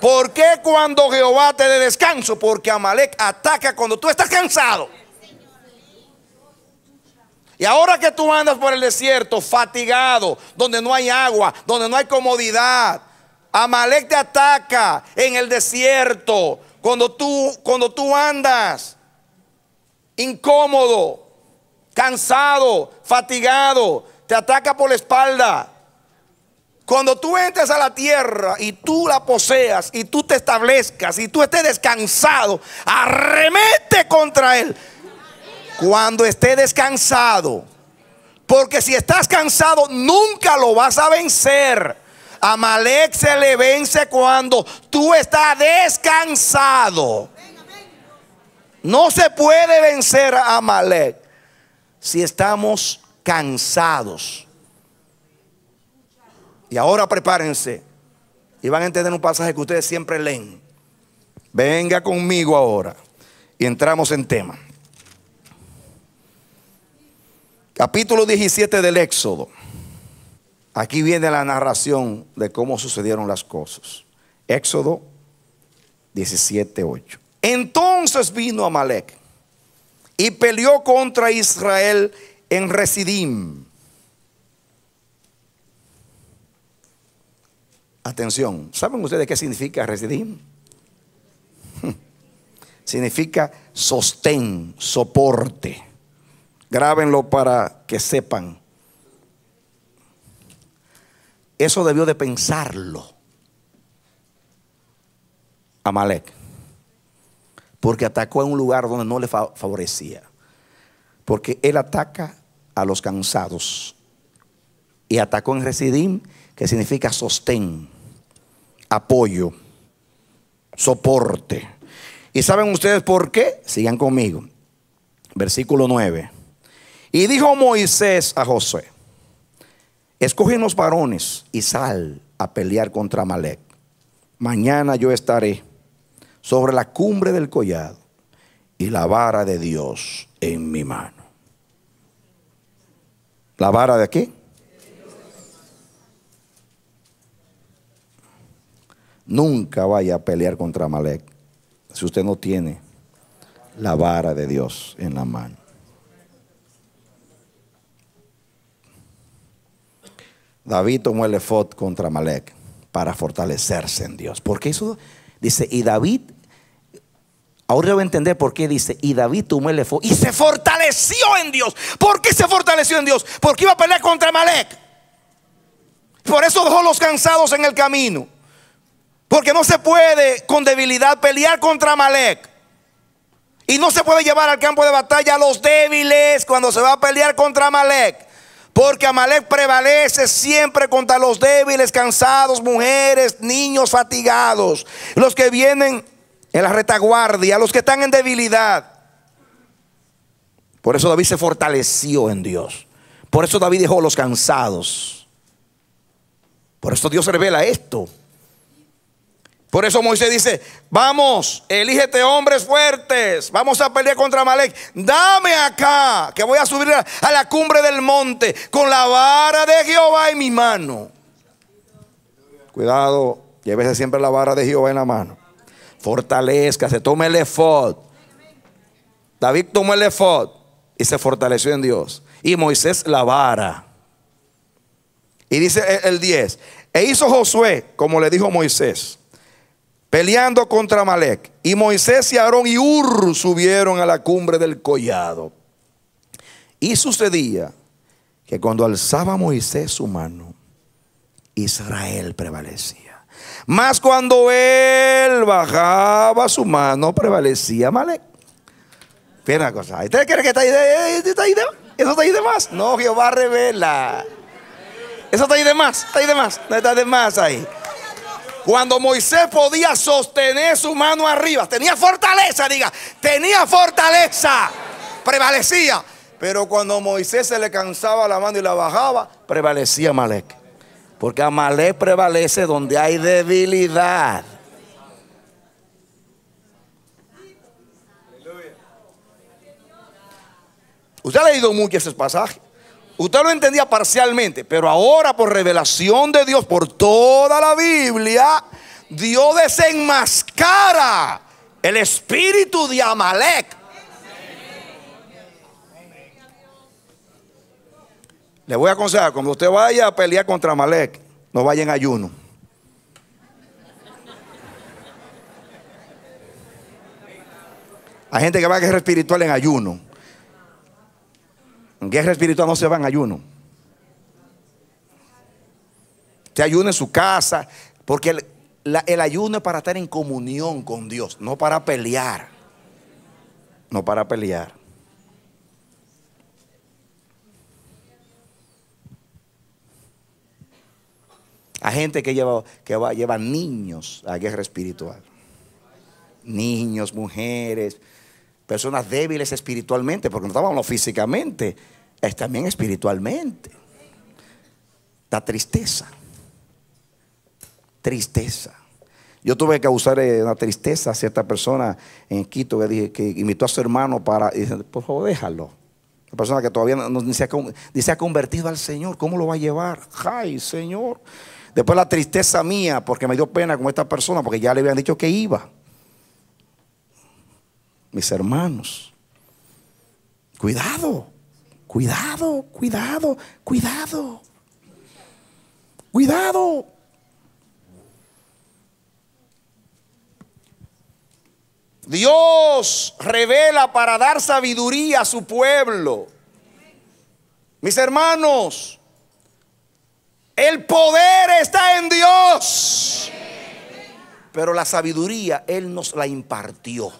¿Por qué cuando Jehová te dé descanso? Porque Amalek ataca cuando tú estás cansado. Y ahora que tú andas por el desierto fatigado, donde no hay agua, donde no hay comodidad, Amalek te ataca en el desierto, cuando tú, cuando tú andas incómodo, cansado, fatigado, te ataca por la espalda. Cuando tú entres a la tierra y tú la poseas y tú te establezcas y tú estés descansado, arremete contra él. Cuando esté descansado, porque si estás cansado, nunca lo vas a vencer. Amalek se le vence cuando tú estás descansado. No se puede vencer a Amalek si estamos cansados. Y ahora prepárense y van a entender un pasaje que ustedes siempre leen. Venga conmigo ahora y entramos en tema. Capítulo 17 del Éxodo. Aquí viene la narración de cómo sucedieron las cosas. Éxodo 17, 8. Entonces vino Amalek y peleó contra Israel en Residim. Atención, ¿saben ustedes qué significa Residim? [LAUGHS] significa sostén, soporte. Grábenlo para que sepan. Eso debió de pensarlo Amalek porque atacó en un lugar donde no le favorecía. Porque él ataca a los cansados. Y atacó en Residim, que significa sostén, apoyo, soporte. ¿Y saben ustedes por qué? Sigan conmigo. Versículo 9. Y dijo Moisés a José. escoge unos varones y sal a pelear contra Malek. Mañana yo estaré sobre la cumbre del collado y la vara de Dios en mi mano. ¿La vara de qué? Nunca vaya a pelear contra Malek si usted no tiene la vara de Dios en la mano. David tomó el efod contra Malek para fortalecerse en Dios. Porque eso dice, y David Ahora voy a entender por qué dice, y David tomó el y se fortaleció en Dios. ¿Por qué se fortaleció en Dios? Porque iba a pelear contra Malek. Por eso dejó los cansados en el camino. Porque no se puede con debilidad pelear contra Malek. Y no se puede llevar al campo de batalla a los débiles cuando se va a pelear contra Malek. Porque Amalek prevalece siempre contra los débiles, cansados, mujeres, niños fatigados. Los que vienen en la retaguardia, a los que están en debilidad. Por eso David se fortaleció en Dios. Por eso David dejó los cansados. Por eso Dios revela esto. Por eso Moisés dice, vamos, elígete hombres fuertes, vamos a pelear contra Malek. Dame acá, que voy a subir a la cumbre del monte con la vara de Jehová en mi mano. Cuidado, llévese siempre la vara de Jehová en la mano fortalezca, se tome el efod. David tomó el efod y se fortaleció en Dios. Y Moisés la vara. Y dice el 10, e hizo Josué, como le dijo Moisés, peleando contra Malek. Y Moisés y Aarón y Ur subieron a la cumbre del collado. Y sucedía que cuando alzaba Moisés su mano, Israel prevalecía. Más cuando él bajaba su mano, prevalecía Malek. pero una cosa. ¿Ustedes creen que eh, está ahí de, eso está ahí de más? No, Jehová revela. Eso está ahí de más, está ahí de más, está de más ahí. Cuando Moisés podía sostener su mano arriba, tenía fortaleza, diga, tenía fortaleza, prevalecía. Pero cuando Moisés se le cansaba la mano y la bajaba, prevalecía Malek. Porque Amalek prevalece donde hay debilidad. Usted ha leído mucho ese pasaje. Usted lo entendía parcialmente, pero ahora por revelación de Dios, por toda la Biblia, Dios desenmascara el espíritu de Amalek Le voy a aconsejar, cuando usted vaya a pelear contra Malek, no vaya en ayuno. Hay gente que va a guerra espiritual en ayuno. En guerra espiritual no se va en ayuno. Se ayuna en su casa, porque el, el ayuno es para estar en comunión con Dios, no para pelear. No para pelear. a gente que lleva, que lleva niños a guerra espiritual. Niños, mujeres, personas débiles espiritualmente, porque no estábamos físicamente, es también espiritualmente. La tristeza. Tristeza. Yo tuve que causar una tristeza a cierta persona en Quito que, dije, que invitó a su hermano para. dice, por favor, déjalo. La persona que todavía no, ni se ha convertido al Señor, ¿cómo lo va a llevar? ¡Ay, Señor! Después la tristeza mía, porque me dio pena con esta persona, porque ya le habían dicho que iba. Mis hermanos, cuidado, cuidado, cuidado, cuidado, cuidado. Dios revela para dar sabiduría a su pueblo. Mis hermanos, el poder está en Dios. Pero la sabiduría Él nos la impartió.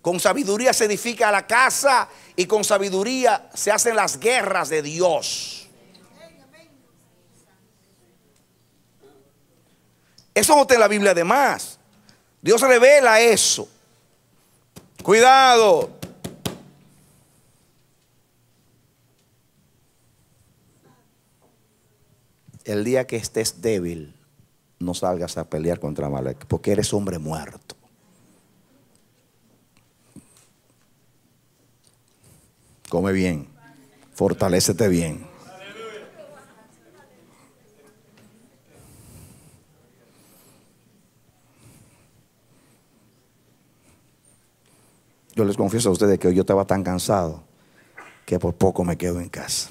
Con sabiduría se edifica la casa y con sabiduría se hacen las guerras de Dios. Eso no está en la Biblia además. Dios revela eso. Cuidado. el día que estés débil, no salgas a pelear contra Malek porque eres hombre muerto. Come bien, fortalecete bien. Yo les confieso a ustedes que hoy yo estaba tan cansado que por poco me quedo en casa.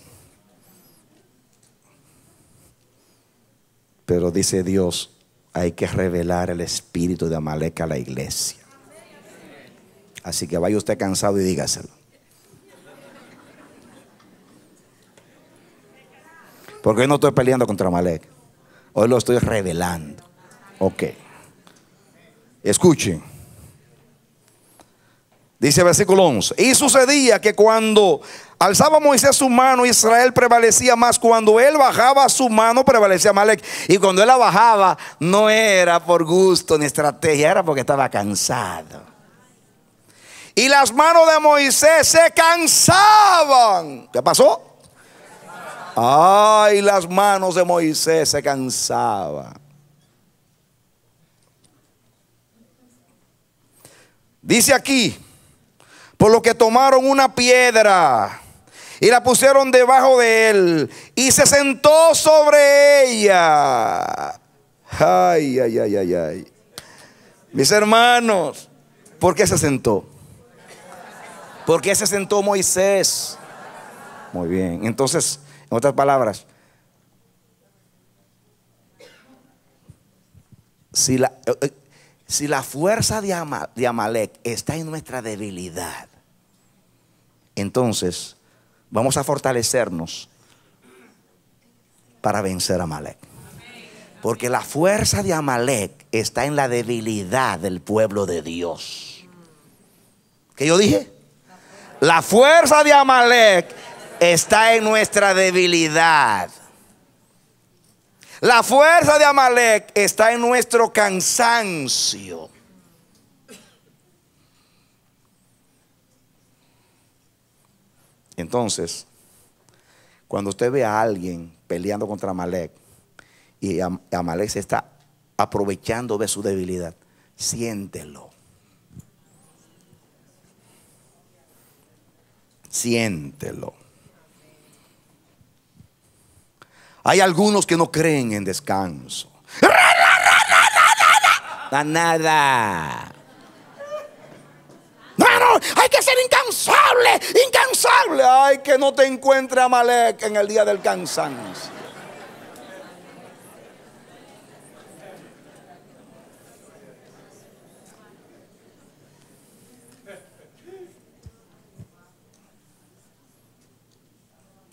Pero dice Dios, hay que revelar el espíritu de Amalek a la iglesia. Así que vaya usted cansado y dígaselo. Porque hoy no estoy peleando contra Amalek. Hoy lo estoy revelando. Ok. Escuchen. Dice versículo 11. Y sucedía que cuando alzaba Moisés su mano, Israel prevalecía más. Cuando él bajaba su mano, prevalecía más Y cuando él la bajaba, no era por gusto ni estrategia, era porque estaba cansado. Y las manos de Moisés se cansaban. ¿Qué pasó? Ay, las manos de Moisés se cansaban. Dice aquí, por lo que tomaron una piedra y la pusieron debajo de él y se sentó sobre ella. Ay, ay, ay, ay, ay. Mis hermanos, ¿por qué se sentó? ¿Por qué se sentó Moisés? Muy bien. Entonces, en otras palabras, si la, eh, eh, si la fuerza de, Amalek está en nuestra debilidad, entonces vamos a fortalecernos para vencer a Amalek. Porque la fuerza de Amalek está en la debilidad del pueblo de Dios. ¿Qué yo dije? La fuerza de Amalek está en nuestra debilidad. La fuerza de Amalek está en nuestro cansancio. Entonces, cuando usted ve a alguien peleando contra Amalek y Amalek se está aprovechando de su debilidad, siéntelo. Siéntelo. Hay algunos que no creen en descanso. ¡La nada. No, hay que ser incansable, incansable. Ay, que no te encuentre Amalek en el día del cansancio.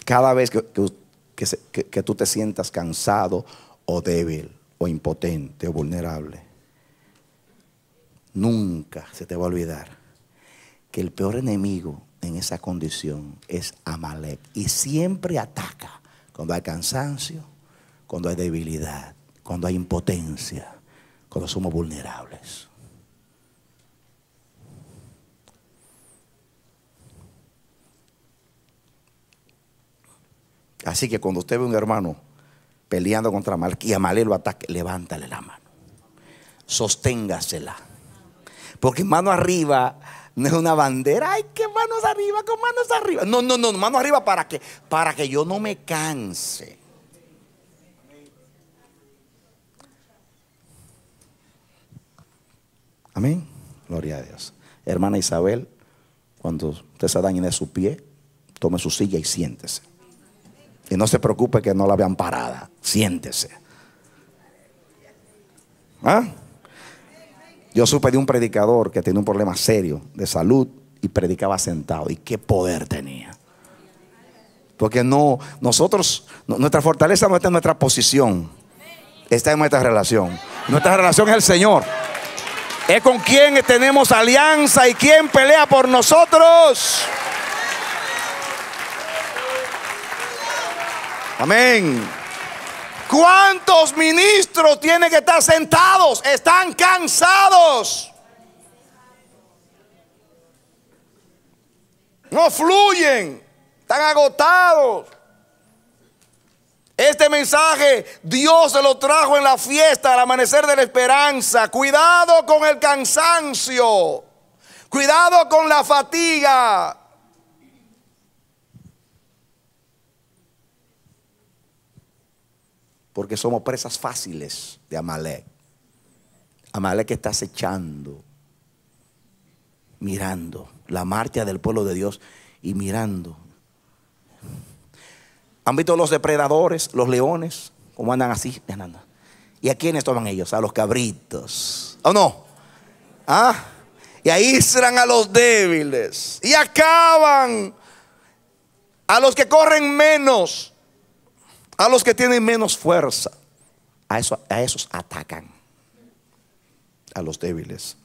Cada vez que, que usted que, tú te sientas cansado o débil o impotente o vulnerable. Nunca se te va a olvidar que el peor enemigo en esa condición es Amalek y siempre ataca cuando hay cansancio, cuando hay debilidad, cuando hay impotencia, cuando somos vulnerables. Así que cuando usted ve a un hermano peleando contra Amalek y Amalek lo ataque, levántale la mano. Sosténgasela. Porque mano arriba no es una bandera. Ay, que manos arriba, con manos arriba. No, no, no, mano arriba para que, para que yo no me canse. Amén. Gloria a Dios. Hermana Isabel, cuando usted se dañe de su pie, tome su silla y siéntese. Y no se preocupe que no la vean parada. Siéntese. ¿Ah? Yo supe de un predicador que tenía un problema serio de salud y predicaba sentado. ¿Y qué poder tenía? Porque no, nosotros, nuestra fortaleza no está en nuestra posición, está en nuestra relación. Nuestra relación es el Señor. Es con quien tenemos alianza y quien pelea por nosotros. Amén. ¿Cuántos ministros tienen que estar sentados? Están cansados. No fluyen. Están agotados. Este mensaje Dios se lo trajo en la fiesta, al amanecer de la esperanza. Cuidado con el cansancio. Cuidado con la fatiga. porque somos presas fáciles de Amalek. Amalek está acechando, mirando la marcha del pueblo de Dios y mirando. ¿Han visto los depredadores, los leones, cómo andan así? ¿Y a quiénes toman ellos? A los cabritos. ¿O no? ¿Ah? Y serán a los débiles. Y acaban a los que corren menos. A los que tienen menos fuerza, a, esos atacan. A los débiles.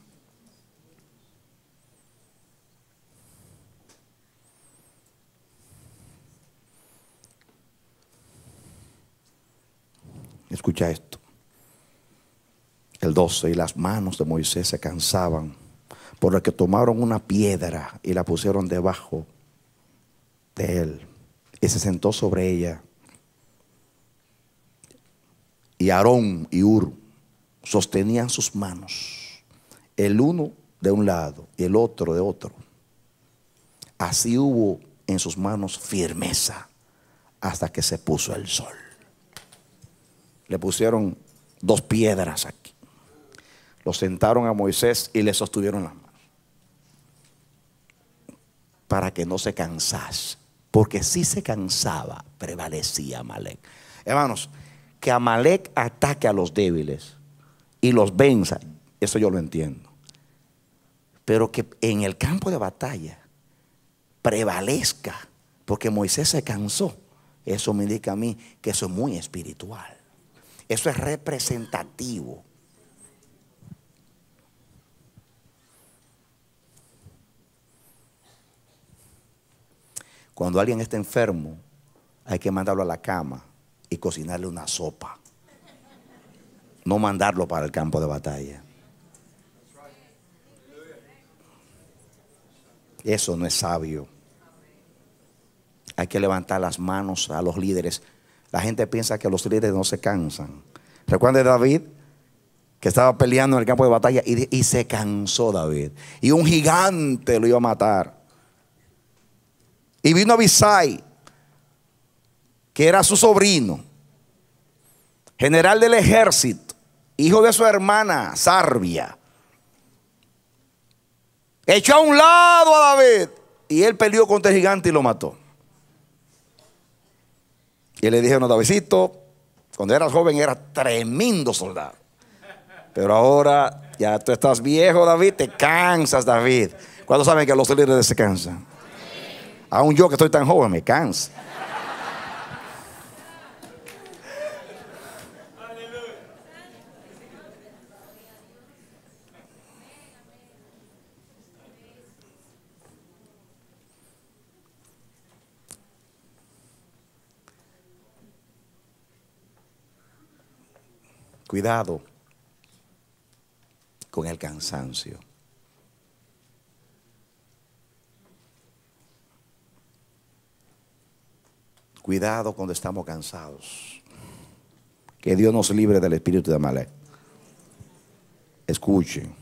Escucha esto. El 12, y las manos de Moisés se cansaban, por lo que tomaron una piedra y la pusieron debajo de él, y se sentó sobre ella y Aarón y Ur sostenían sus manos, el uno de un lado y el otro de otro. Así hubo en sus manos firmeza hasta que se puso el sol. Le pusieron dos piedras aquí. Lo sentaron a Moisés y le sostuvieron las manos. Para que no se cansase. Porque si se cansaba, prevalecía Malek. Hermanos, que Amalek ataque a los débiles y los venza. Eso yo lo entiendo. Pero que en el campo de batalla prevalezca, porque Moisés se cansó. Eso me indica a mí que eso es muy espiritual. Eso es representativo. Cuando alguien está enfermo, hay que mandarlo a la cama y cocinarle una sopa. No mandarlo para el campo de batalla. Eso no es sabio. Hay que levantar las manos a los líderes. La gente piensa que los líderes no se cansan. Recuerda David que estaba peleando en el campo de batalla y, se cansó David. Y un gigante lo iba a matar. Y vino Abisai que era su sobrino, general del ejército, hijo de su hermana Sarbia, echó a un lado a David y él peleó contra el gigante y lo mató. Y le dijeron, a Davidcito, cuando eras joven era tremendo soldado. Pero ahora ya tú estás viejo, David, te cansas, David. ¿Cuándo saben que los líderes se cansan? Aún yo que estoy tan joven me canso. Cuidado con el cansancio. Cuidado cuando estamos cansados. Que Dios nos libre del espíritu de mala. Escuchen.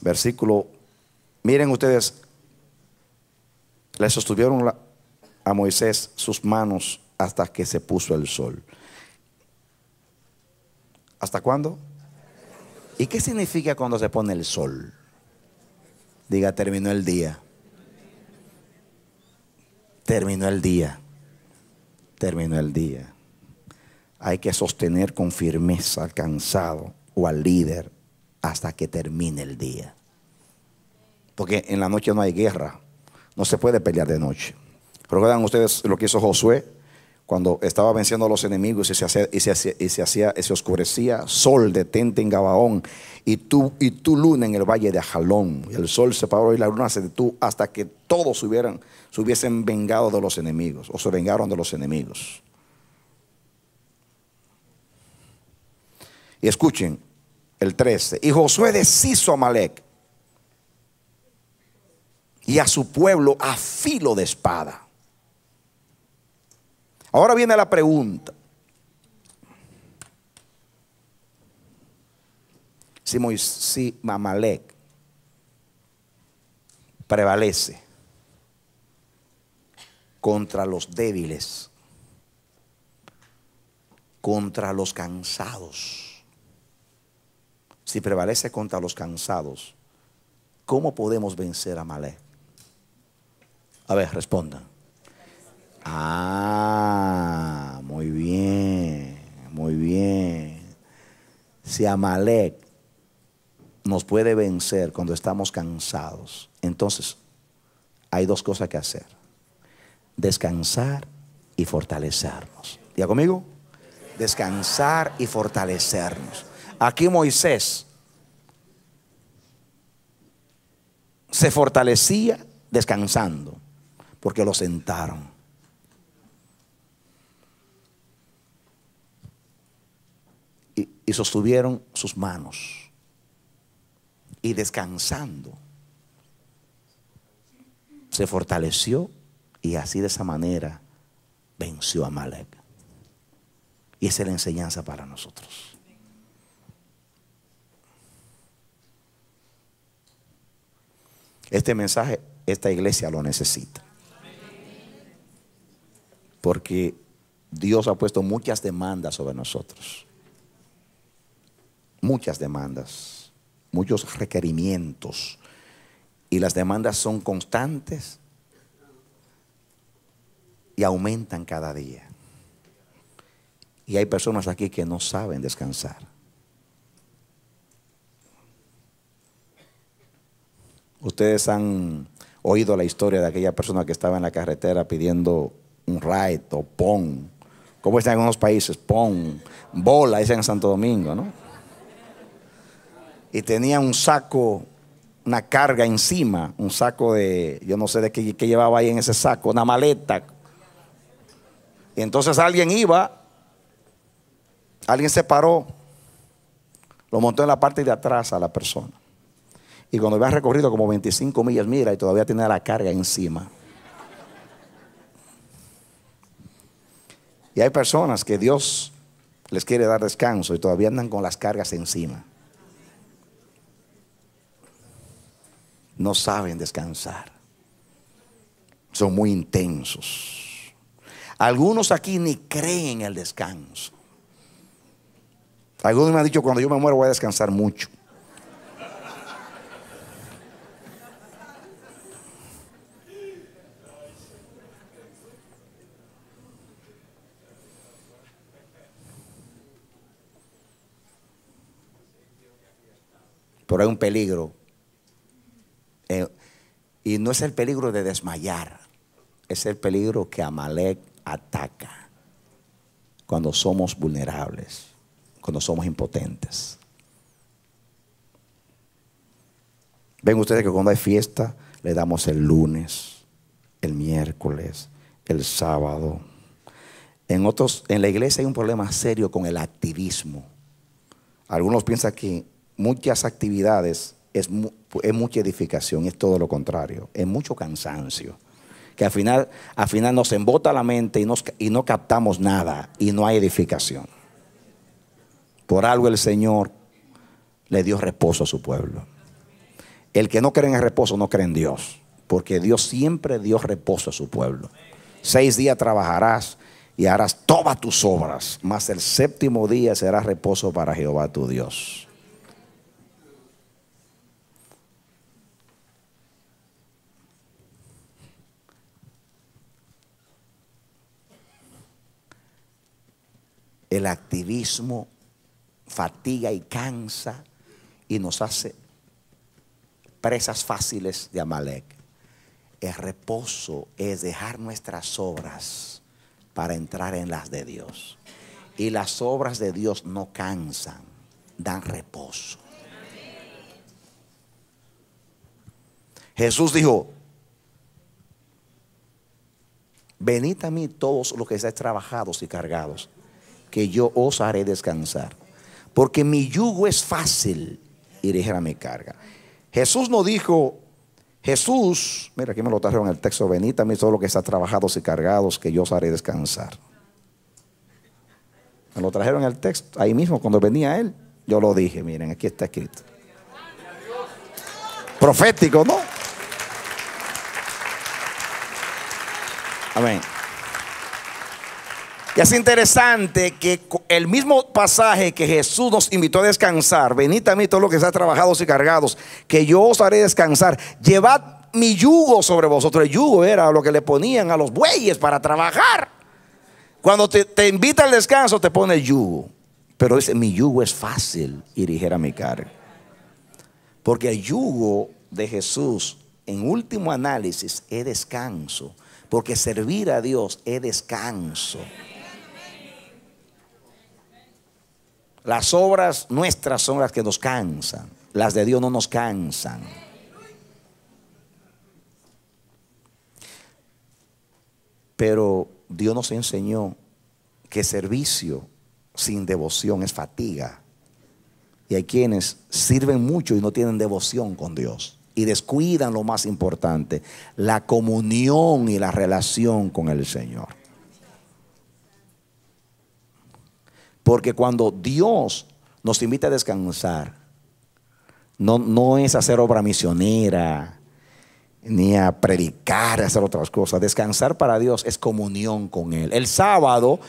Versículo. Miren ustedes. Les sostuvieron la, a Moisés sus manos hasta que se puso el sol. ¿Hasta cuándo? ¿Y qué significa cuando se pone el sol? Diga, terminó el día. Terminó el día. Terminó el día. Hay que sostener con firmeza al cansado o al líder hasta que termine el día. Porque en la noche no hay guerra. No se puede pelear de noche. ¿Recuerdan ustedes lo que hizo Josué cuando estaba venciendo a los enemigos y se hacía, y se, hacía, se, oscurecía sol detente en Gabaón y tú, y tu luna en el valle de Ajalón. Y el sol se paró y la luna se detuvo hasta que todos se hubiesen vengado de los enemigos o se vengaron de los enemigos. Y escuchen el 13. Y Josué deshizo a Malek y a su pueblo a filo de espada. Ahora viene la pregunta. Si, Moisés, Mamalek prevalece contra los débiles, contra los cansados, si prevalece contra los cansados, ¿cómo podemos vencer a Malek? A ver, respondan. Ah, muy bien, muy bien. Si Amalek nos puede vencer cuando estamos cansados, entonces hay dos cosas que hacer. Descansar y fortalecernos. ¿Ya conmigo? Descansar y fortalecernos. Aquí Moisés se fortalecía descansando porque lo sentaron. y sostuvieron sus manos. Y descansando, se fortaleció y así de esa manera venció a Malek. Y esa es la enseñanza para nosotros. Este mensaje, esta iglesia lo necesita. Porque Dios ha puesto muchas demandas sobre nosotros muchas demandas, muchos requerimientos, y las demandas son constantes y aumentan cada día. Y hay personas aquí que no saben descansar. Ustedes han oído la historia de aquella persona que estaba en la carretera pidiendo un ride o pon. ¿Cómo están en algunos países? Pon, bola, dicen en Santo Domingo, ¿no? y tenía un saco, una carga encima, un saco de, yo no sé de qué, llevaba ahí en ese saco, una maleta. Y entonces alguien iba, alguien se paró, lo montó en la parte de atrás a la persona. Y cuando había recorrido como 25 millas, mira, y todavía tenía la carga encima. Y hay personas que Dios les quiere dar descanso y todavía andan con las cargas encima. no saben descansar. Son muy intensos. Algunos aquí ni creen en el descanso. Algunos me han dicho, cuando yo me muero voy a descansar mucho. Pero hay un peligro eh, y no es el peligro de desmayar, es el peligro que Amalek ataca cuando somos vulnerables, cuando somos impotentes. Ven ustedes que cuando hay fiesta le damos el lunes, el miércoles, el sábado. En otros, en la iglesia hay un problema serio con el activismo. Algunos piensan que muchas actividades es, mucha edificación, es todo lo contrario, es mucho cansancio. Que al final, al final nos embota la mente y, y no captamos nada y no hay edificación. Por algo el Señor le dio reposo a su pueblo. El que no cree en el reposo no cree en Dios, porque Dios siempre dio reposo a su pueblo. Seis días trabajarás y harás todas tus obras, mas el séptimo día será reposo para Jehová tu Dios. el activismo fatiga y cansa y nos hace presas fáciles de Amalek. El reposo es dejar nuestras obras para entrar en las de Dios. Y las obras de Dios no cansan, dan reposo. Jesús dijo, venid a mí todos los que estáis trabajados y cargados que yo os haré descansar. Porque mi yugo es fácil y dijera mi carga. Jesús no dijo, Jesús, mira aquí me lo trajeron el texto, Benita a mí todos que está trabajados y cargados, que yo os haré descansar. Me lo trajeron el texto, ahí mismo cuando venía él, yo lo dije, miren, aquí está escrito. Profético, ¿no? Amén. Y es interesante que el mismo pasaje que Jesús nos invitó a descansar, venid a mí todos los que estáis trabajados y cargados, que yo os haré descansar, llevad mi yugo sobre vosotros. El yugo era lo que le ponían a los bueyes para trabajar. Cuando te, invita al descanso te pone el yugo, pero dice, mi yugo es fácil y dijera mi carga. Porque el yugo de Jesús, en último análisis, es descanso. Porque servir a Dios es descanso. Las obras nuestras son las que nos cansan. Las de Dios no nos cansan. Pero Dios nos enseñó que servicio sin devoción es fatiga. Y hay quienes sirven mucho y no tienen devoción con Dios. Y descuidan lo más importante, la comunión y la relación con el Señor. Porque cuando Dios nos invita a descansar, no, no es hacer obra misionera, ni a predicar, hacer otras cosas. Descansar para Dios es comunión con Él. El sábado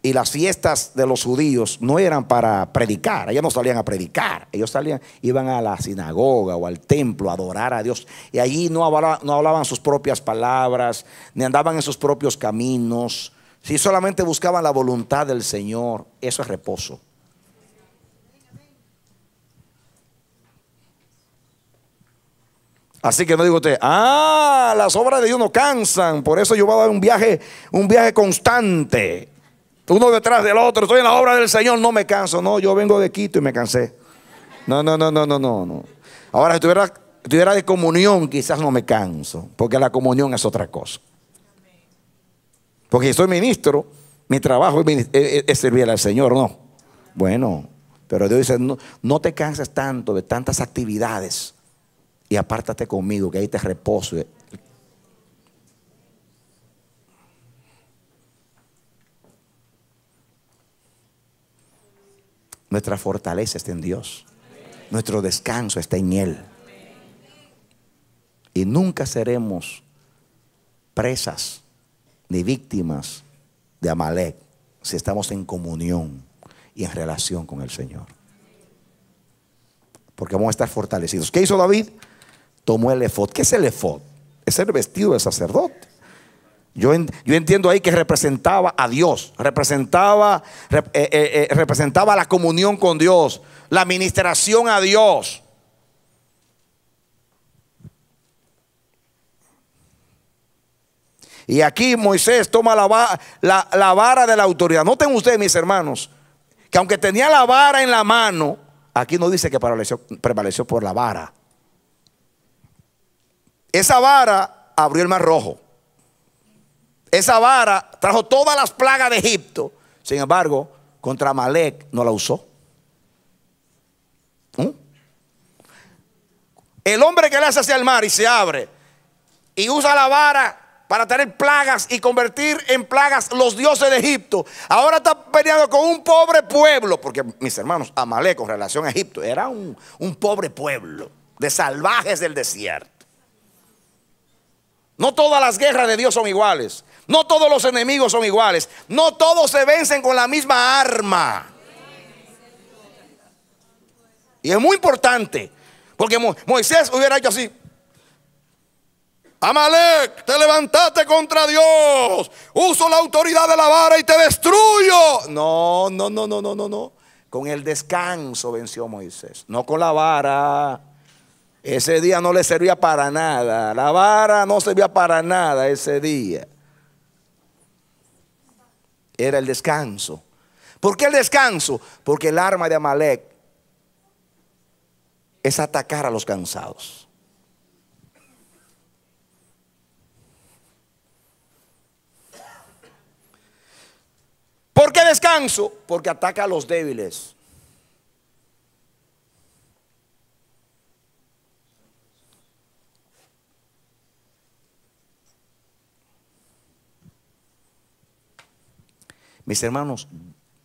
y las fiestas de los judíos no eran para predicar, ellos no salían a predicar, ellos salían, iban a la sinagoga o al templo a adorar a Dios. Y allí no hablaban sus propias palabras, ni andaban en sus propios caminos, si solamente buscaba la voluntad del Señor, eso es reposo. Así que no digo usted, ah, las obras de Dios no cansan, por eso yo voy a dar un viaje, un viaje constante. Uno detrás del otro, estoy en la obra del Señor, no me canso. No, yo vengo de Quito y me cansé. No, no, no, no, no, no, no. Ahora, si tuviera, tuviera de comunión, quizás no me canso, porque la comunión es otra cosa. Porque soy ministro, mi trabajo es, servir al Señor, no. Bueno, pero Dios dice, no, no te canses tanto de tantas actividades y apártate conmigo, que ahí te reposo. Nuestra fortaleza está en Dios. Nuestro descanso está en Él. Y nunca seremos presas ni víctimas de Amalek si estamos en comunión y en relación con el Señor. Porque vamos a estar fortalecidos. ¿Qué hizo David? Tomó el efod. ¿Qué es el efod? Es el vestido del sacerdote. Yo, yo, entiendo ahí que representaba a Dios, representaba, eh, eh, eh, representaba la comunión con Dios, la ministración a Dios. Y aquí Moisés toma la, la, vara de la autoridad. Noten ustedes, mis hermanos, que aunque tenía la vara en la mano, aquí no dice que prevaleció, por la vara. Esa vara abrió el mar rojo. Esa vara trajo todas las plagas de Egipto. Sin embargo, contra Malek no la usó. ¿Mm? El hombre que le hace hacia el mar y se abre y usa la vara para tener plagas y convertir en plagas los dioses de Egipto. Ahora está peleando con un pobre pueblo, porque mis hermanos, Amalek con relación a Egipto era un, pobre pueblo de salvajes del desierto. No todas las guerras de Dios son iguales. No todos los enemigos son iguales. No todos se vencen con la misma arma. Y es muy importante, porque Moisés hubiera hecho así. Amalek, te levantaste contra Dios. Uso la autoridad de la vara y te destruyo. No, no, no, no, no, no, no. Con el descanso venció Moisés, no con la vara. Ese día no le servía para nada. La vara no servía para nada ese día. Era el descanso. ¿Por qué el descanso? Porque el arma de Amalek es atacar a los cansados. ¿Por qué descanso? Porque ataca a los débiles. Mis hermanos,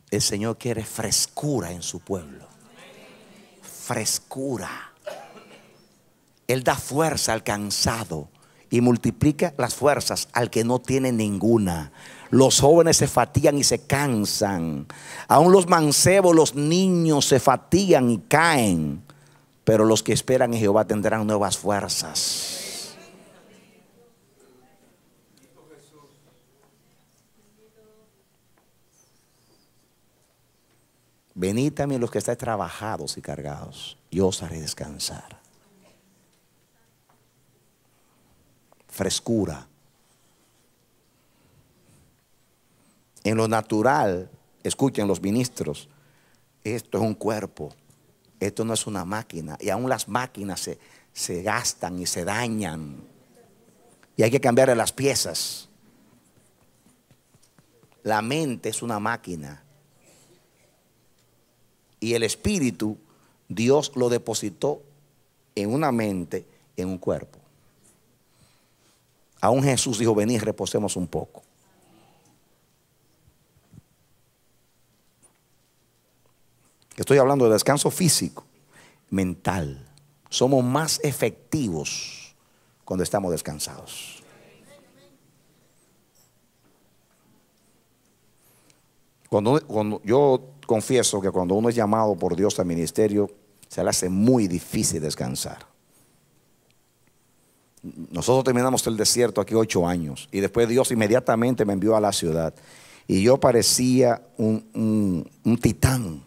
el Señor quiere frescura en su pueblo. Frescura. Él da fuerza al cansado y multiplica las fuerzas al que no tiene ninguna. Los jóvenes se fatigan y se cansan. Aún los mancebos, los niños se fatigan y caen. Pero los que esperan en Jehová tendrán nuevas fuerzas. Venid a los que estáis trabajados y cargados. Yo os haré descansar. Frescura En lo natural, escuchen los ministros, esto es un cuerpo, esto no es una máquina. Y aún las máquinas se, gastan y se dañan. Y hay que cambiar las piezas. La mente es una máquina. Y el espíritu, Dios lo depositó en una mente, en un cuerpo. Aún Jesús dijo, venid, reposemos un poco. estoy hablando de descanso físico, mental. Somos más efectivos cuando estamos descansados. Cuando, cuando, yo confieso que cuando uno es llamado por Dios al ministerio, se le hace muy difícil descansar. Nosotros terminamos el desierto aquí ocho años y después Dios inmediatamente me envió a la ciudad y yo parecía un titán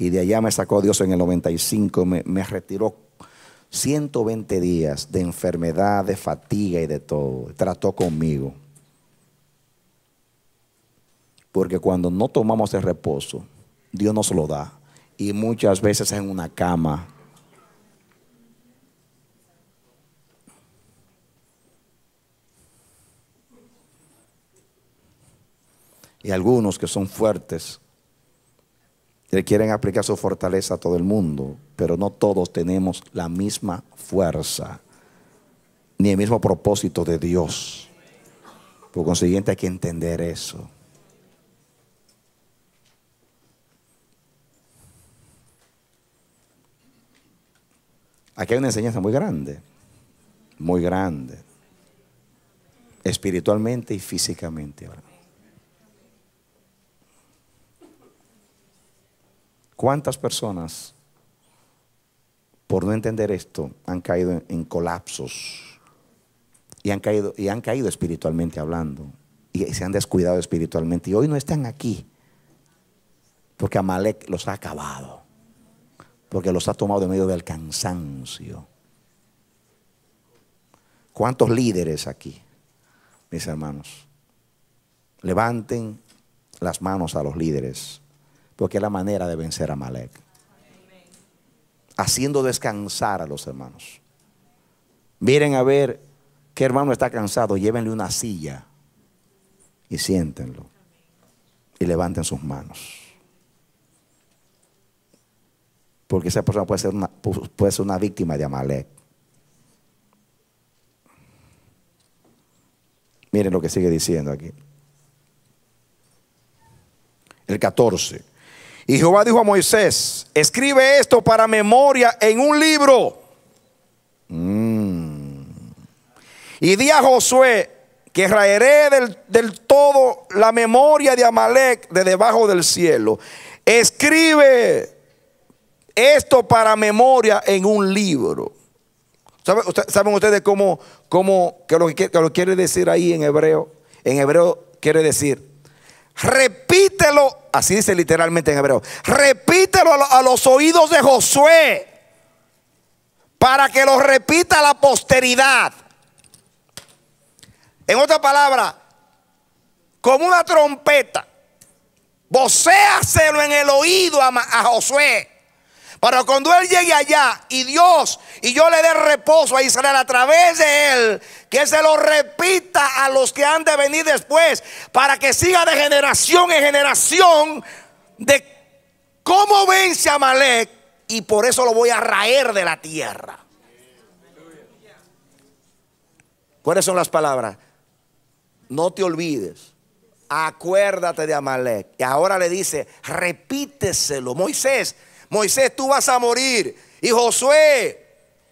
y de allá me sacó Dios en el 95, me, retiró 120 días de enfermedad, de fatiga y de todo. Trató conmigo. Porque cuando no tomamos el reposo, Dios nos lo da. Y muchas veces en una cama. Y algunos que son fuertes le quieren aplicar su fortaleza a todo el mundo, pero no todos tenemos la misma fuerza ni el mismo propósito de Dios. Por consiguiente hay que entender eso. Aquí hay una enseñanza muy grande, muy grande, espiritualmente y físicamente. Ahora. ¿Cuántas personas, por no entender esto, han caído en, colapsos y han, caído, y han caído espiritualmente hablando y se han descuidado espiritualmente y hoy no están aquí? Porque Amalek los ha acabado, porque los ha tomado de medio del cansancio. ¿Cuántos líderes aquí, mis hermanos? Levanten las manos a los líderes porque es la manera de vencer a Malek. Haciendo descansar a los hermanos. Miren a ver qué hermano está cansado, llévenle una silla y siéntenlo. Y levanten sus manos. Porque esa persona puede ser una, puede ser una víctima de Amalek. Miren lo que sigue diciendo aquí. El 14. Y Jehová dijo a Moisés, escribe esto para memoria en un libro. Mm. Y di a Josué que raeré del, del todo la memoria de Amalek de debajo del cielo. Escribe esto para memoria en un libro. ¿Saben, ustedes cómo, cómo que lo lo quiere decir ahí en hebreo? En hebreo quiere decir, repite así dice literalmente en hebreo, repítelo a los oídos de Josué para que lo repita la posteridad. En otra palabra, como una trompeta, vocéaselo en el oído a Josué para cuando él llegue allá y Dios y yo le dé reposo a Israel a través de él, que se lo repita a los que han de venir después, para que siga de generación en generación de cómo vence a y por eso lo voy a raer de la tierra. ¿Cuáles son las palabras? No te olvides. Acuérdate de Amalek. Y ahora le dice, repíteselo. Moisés, Moisés, tú vas a morir. Y Josué,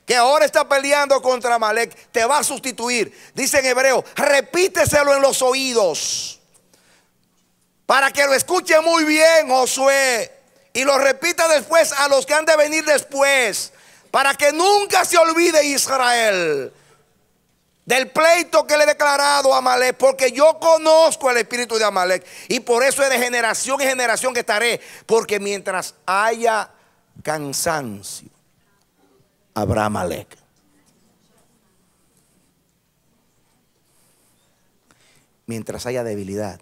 que ahora está peleando contra Malek, te va a sustituir. Dice en hebreo, repíteselo en los oídos. Para que lo escuche muy bien, Josué. Y lo repita después a los que han de venir después. Para que nunca se olvide Israel del pleito que le he declarado a Amalek, porque yo conozco el espíritu de Amalek y por eso es de generación en generación que estaré, porque mientras haya cansancio, habrá Amalek. Mientras haya debilidad,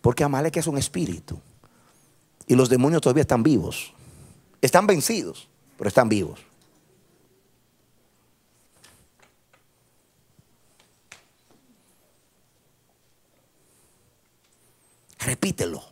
porque Amalek es un espíritu y los demonios todavía están vivos, están vencidos, pero están vivos. repítelo.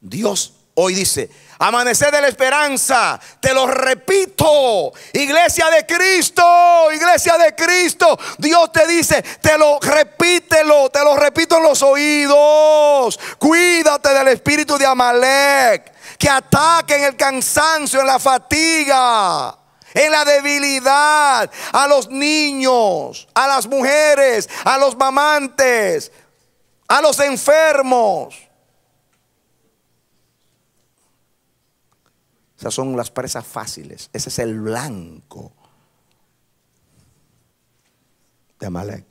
Dios hoy dice, amanecer de la esperanza, te lo repito, iglesia de Cristo, iglesia de Cristo, Dios te dice, te lo repítelo, te lo repito en los oídos, cuídate del espíritu de Amalek, que ataque en el cansancio, en la fatiga. En la debilidad, a los niños, a las mujeres, a los mamantes, a los enfermos. Esas son las presas fáciles. Ese es el blanco de Amalek.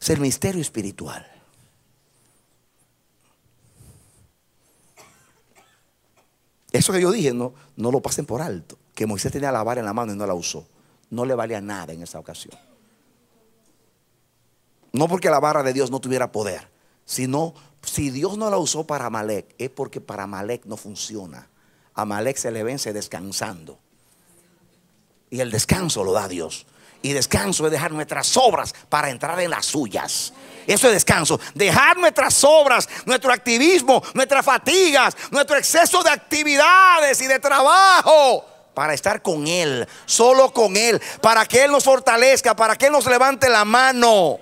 Es el misterio espiritual. Eso que yo dije, no, no lo pasen por alto. Que Moisés tenía la vara en la mano y no la usó. No le valía nada en esa ocasión. No porque la barra de Dios no tuviera poder, sino si Dios no la usó para Amalek, es porque para Amalek no funciona. A Amalek se le vence descansando. Y el descanso lo da Dios. Y descanso es dejar nuestras obras para entrar en las suyas. Eso es descanso. Dejar nuestras obras, nuestro activismo, nuestras fatigas, nuestro exceso de actividades y de trabajo. Para estar con Él, solo con Él. Para que Él nos fortalezca, para que Él nos levante la mano.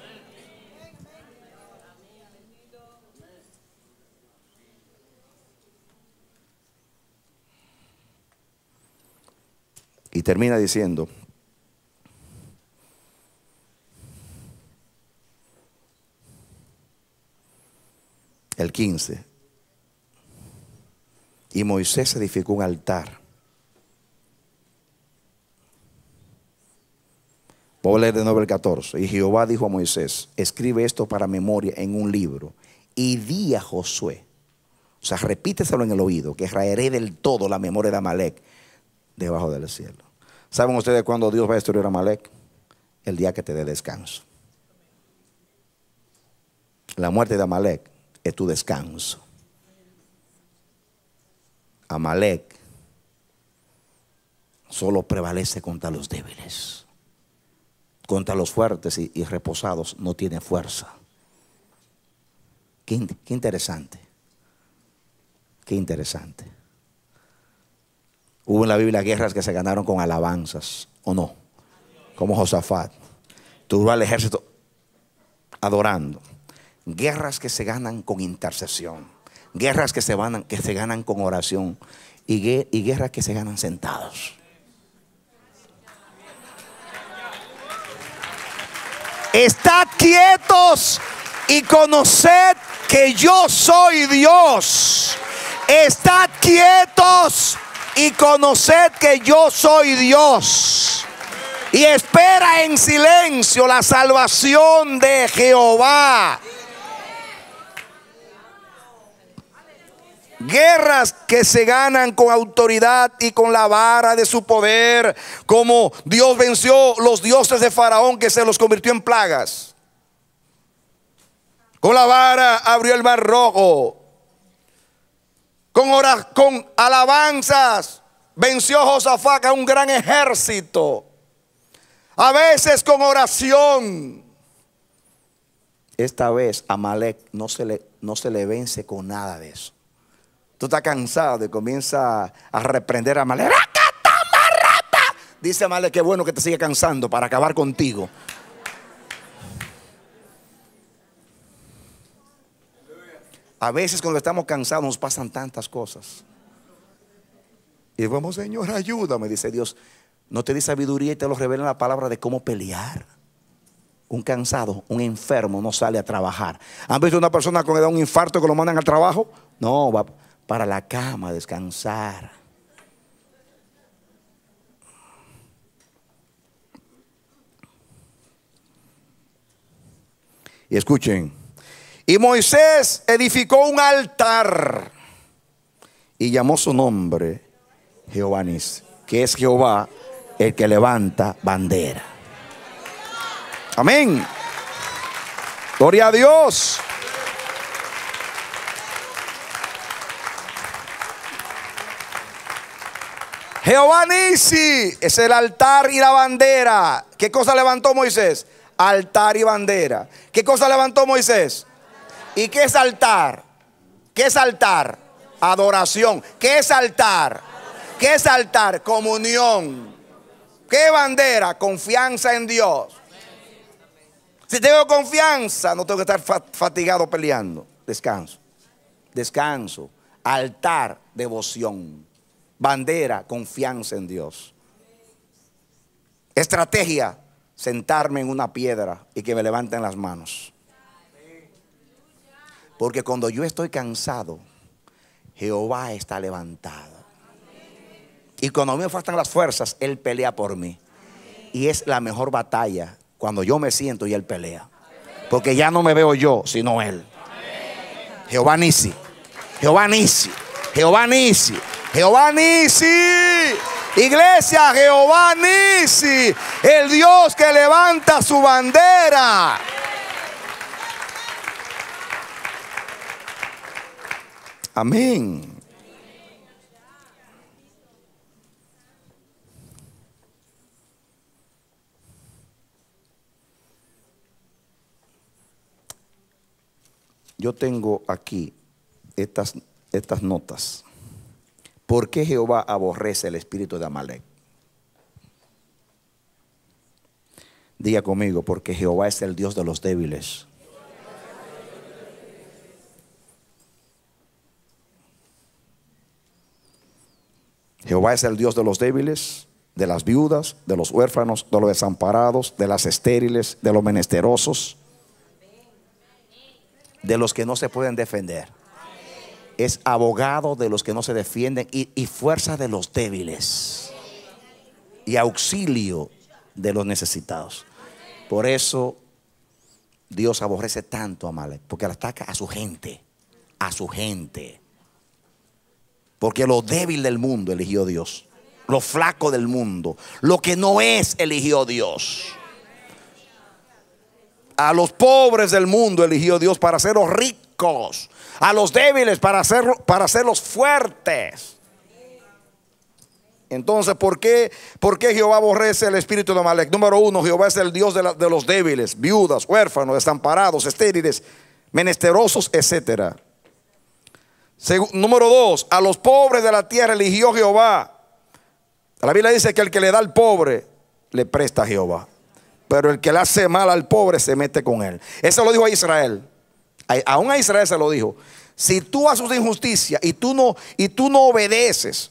Y termina diciendo, el 15, y Moisés edificó un altar. Voy a leer de nuevo el 14. Y Jehová dijo a Moisés, escribe esto para memoria en un libro. Y di a Josué, o sea, repíteselo en el oído, que traeré del todo la memoria de Amalek debajo del cielo. ¿Saben ustedes cuándo Dios va a destruir a Malek? El día que te dé descanso. La muerte de Amalek es tu descanso. Amalek solo prevalece contra los débiles. Contra los fuertes y, reposados no tiene fuerza. qué interesante. Qué interesante. Hubo en la Biblia guerras que se ganaron con alabanzas, ¿o no? Como Josafat. Tuvo al ejército adorando. Guerras que se ganan con intercesión. Guerras que se, que se ganan con oración. Y, y guerras que se ganan sentados. Estad quietos y conoced que yo soy Dios. Estad quietos y conoced que yo soy Dios. Y espera en silencio la salvación de Jehová. Guerras que se ganan con autoridad y con la vara de su poder, como Dios venció los dioses de Faraón que se los convirtió en plagas. Con la vara abrió el mar rojo, con, con alabanzas. Venció Josafat a un gran ejército. A veces con oración. Esta vez a no se le, no se le vence con nada de eso. Tú estás cansado y comienza a reprender a Malek. Dice Malek, qué bueno que te sigue cansando para acabar contigo. A veces cuando estamos cansados nos pasan tantas cosas. Y vamos, Señor, ayúdame, dice Dios. No te di sabiduría y te lo revela la palabra de cómo pelear. Un cansado, un enfermo no sale a trabajar. ¿Han visto una persona que le da un infarto que lo mandan al trabajo? No, va para la cama a descansar. Y escuchen. Y Moisés edificó un altar y llamó su nombre Jehová que es Jehová el que levanta bandera. Amén. Gloria a Dios. Jehová Nisi es el altar y la bandera. ¿Qué cosa levantó Moisés? Altar y bandera. ¿Qué cosa levantó Moisés? ¿Y qué es altar? ¿Qué es altar? Adoración. ¿Qué es altar? ¿Qué es altar? Comunión. ¿Qué bandera? Confianza en Dios. Si tengo confianza, no tengo que estar fatigado peleando. Descanso. Descanso. Altar, devoción. Bandera, confianza en Dios. Estrategia, sentarme en una piedra y que me levanten las manos. Porque cuando yo estoy cansado, Jehová está levantado. Y cuando me faltan las fuerzas, Él pelea por mí. Y es la mejor batalla cuando yo me siento y Él pelea. Porque ya no me veo yo, sino Él. Jehová Nisi. Jehová Nisi. Jehová Nisi. Jehová Iglesia Jehová Nisi. El Dios que levanta su bandera. Amén. Yo tengo aquí estas, estas notas. ¿Por qué Jehová aborrece el espíritu de Amalek? Diga conmigo, porque Jehová es el Dios de los débiles. Jehová es el Dios de los débiles, de las viudas, de los huérfanos, de los desamparados, de las estériles, de los menesterosos, de los que no se pueden defender. Es abogado de los que no se defienden y, fuerza de los débiles y auxilio de los necesitados. Por eso Dios aborrece tanto a Malek, porque ataca a su gente, a su gente. Porque lo débil del mundo eligió Dios. Lo flaco del mundo. Lo que no es eligió Dios. A los pobres del mundo eligió Dios para hacerlos ricos. A los débiles para, hacerlos fuertes. Entonces, ¿por qué, ¿por qué, Jehová aborrece el espíritu de Malek. Número uno, Jehová es el Dios de, de los débiles, viudas, huérfanos, desamparados, estériles, menesterosos, etcétera número dos, a los pobres de la tierra eligió Jehová. La Biblia dice que el que le da al pobre, le presta a Jehová. Pero el que le hace mal al pobre se mete con él. Eso lo dijo a Israel. aún a Israel se lo dijo. Si tú haces injusticia y tú no, y tú no obedeces,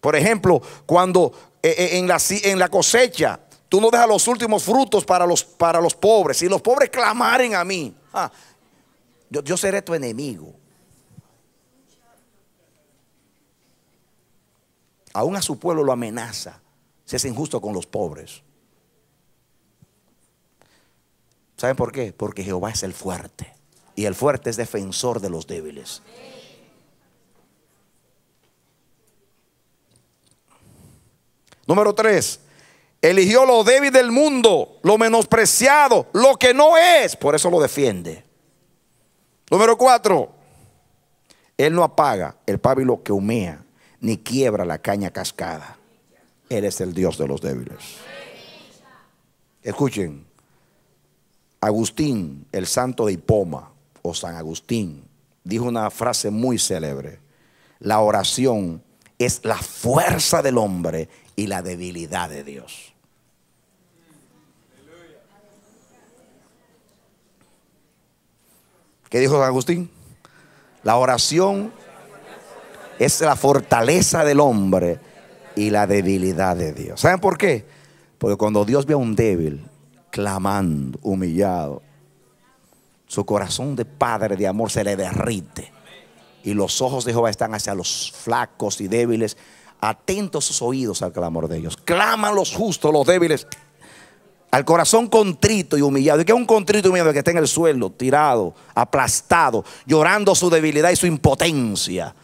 por ejemplo, cuando eh, eh, en, la, cosecha tú no dejas los últimos frutos para los, para los pobres, si los pobres clamaren a mí, ah, yo seré tu enemigo. Aún a su pueblo lo amenaza. Se es injusto con los pobres. ¿Saben por qué? Porque Jehová es el fuerte. Y el fuerte es defensor de los débiles. Número tres, eligió lo débil del mundo, lo menospreciado, lo que no es, por eso lo defiende. Número cuatro, él no apaga el pábilo que humea, ni quiebra la caña cascada. Él es el Dios de los débiles. Escuchen, Agustín, el santo de Hipoma, o San Agustín, dijo una frase muy célebre. La oración es la fuerza del hombre y la debilidad de Dios. ¿Qué dijo San Agustín? La oración es la fortaleza del hombre y la debilidad de Dios. ¿Saben por qué? Porque cuando Dios ve a un débil clamando, humillado, su corazón de padre de amor se le derrite. Y los ojos de Jehová están hacia los flacos y débiles, atentos sus oídos al clamor de ellos. Claman los justos, los débiles, al corazón contrito y humillado. ¿Y qué es un contrito y humillado? Que está en el suelo, tirado, aplastado, llorando su debilidad y su impotencia.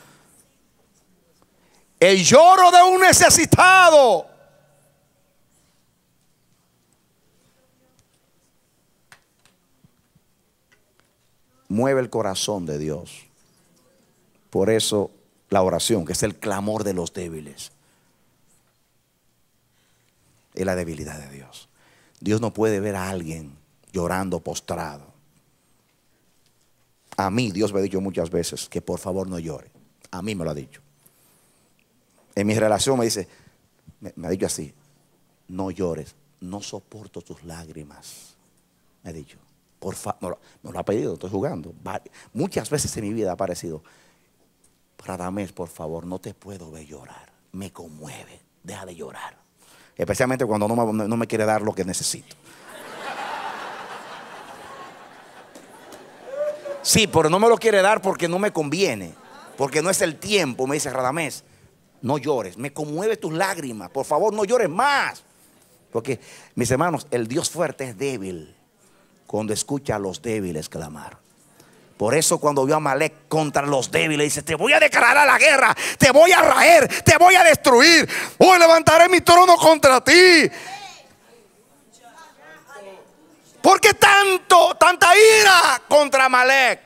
El lloro de un necesitado. Mueve el corazón de Dios. Por eso la oración, que es el clamor de los débiles, es la debilidad de Dios. Dios no puede ver a alguien llorando postrado. A mí Dios me ha dicho muchas veces que por favor no llore. A mí me lo ha dicho en mi relación me dice, me, ha dicho así, no llores, no soporto tus lágrimas. Me ha dicho, por favor, no, lo ha pedido, estoy jugando. Muchas veces en mi vida ha aparecido, Radamés, por favor, no te puedo ver llorar, me conmueve, deja de llorar. Especialmente cuando no me, no me quiere dar lo que necesito. Sí, pero no me lo quiere dar porque no me conviene, porque no es el tiempo, me dice Radamés no llores. Me conmueve tus lágrimas. Por favor, no llores más. Porque, mis hermanos, el Dios fuerte es débil cuando escucha a los débiles clamar. Por eso cuando vio a Malek contra los débiles, dice, te voy a declarar a la guerra, te voy a raer, te voy a destruir. Hoy levantaré mi trono contra ti. ¿Por qué tanto, tanta ira contra Malek?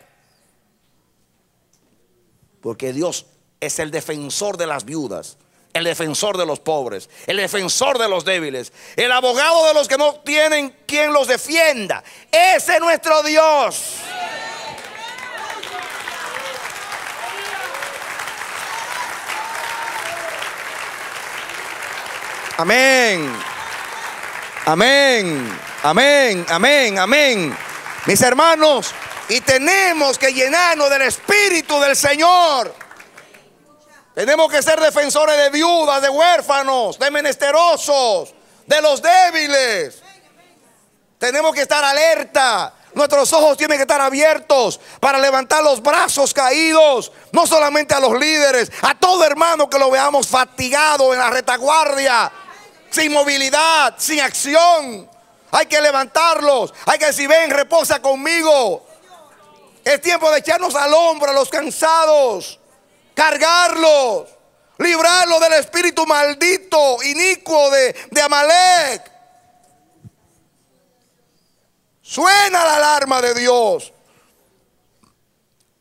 Porque Dios es el defensor de las viudas, el defensor de los pobres, el defensor de los débiles, el abogado de los que no tienen quien los defienda. Ese es nuestro Dios. Amén. Amén. Amén. Amén. Amén. Mis hermanos, y tenemos que llenarnos del Espíritu del Señor. Tenemos que ser defensores de viudas, de huérfanos, de menesterosos, de los débiles. Tenemos que estar alerta. Nuestros ojos tienen que estar abiertos para levantar los brazos caídos, no solamente a los líderes, a todo hermano que lo veamos fatigado en la retaguardia, sin movilidad, sin acción. Hay que levantarlos, hay que decir, ven, reposa conmigo. Es tiempo de echarnos al hombro a los cansados cargarlos, librarlos del espíritu maldito, inicuo de, Amalek. Suena la alarma de Dios.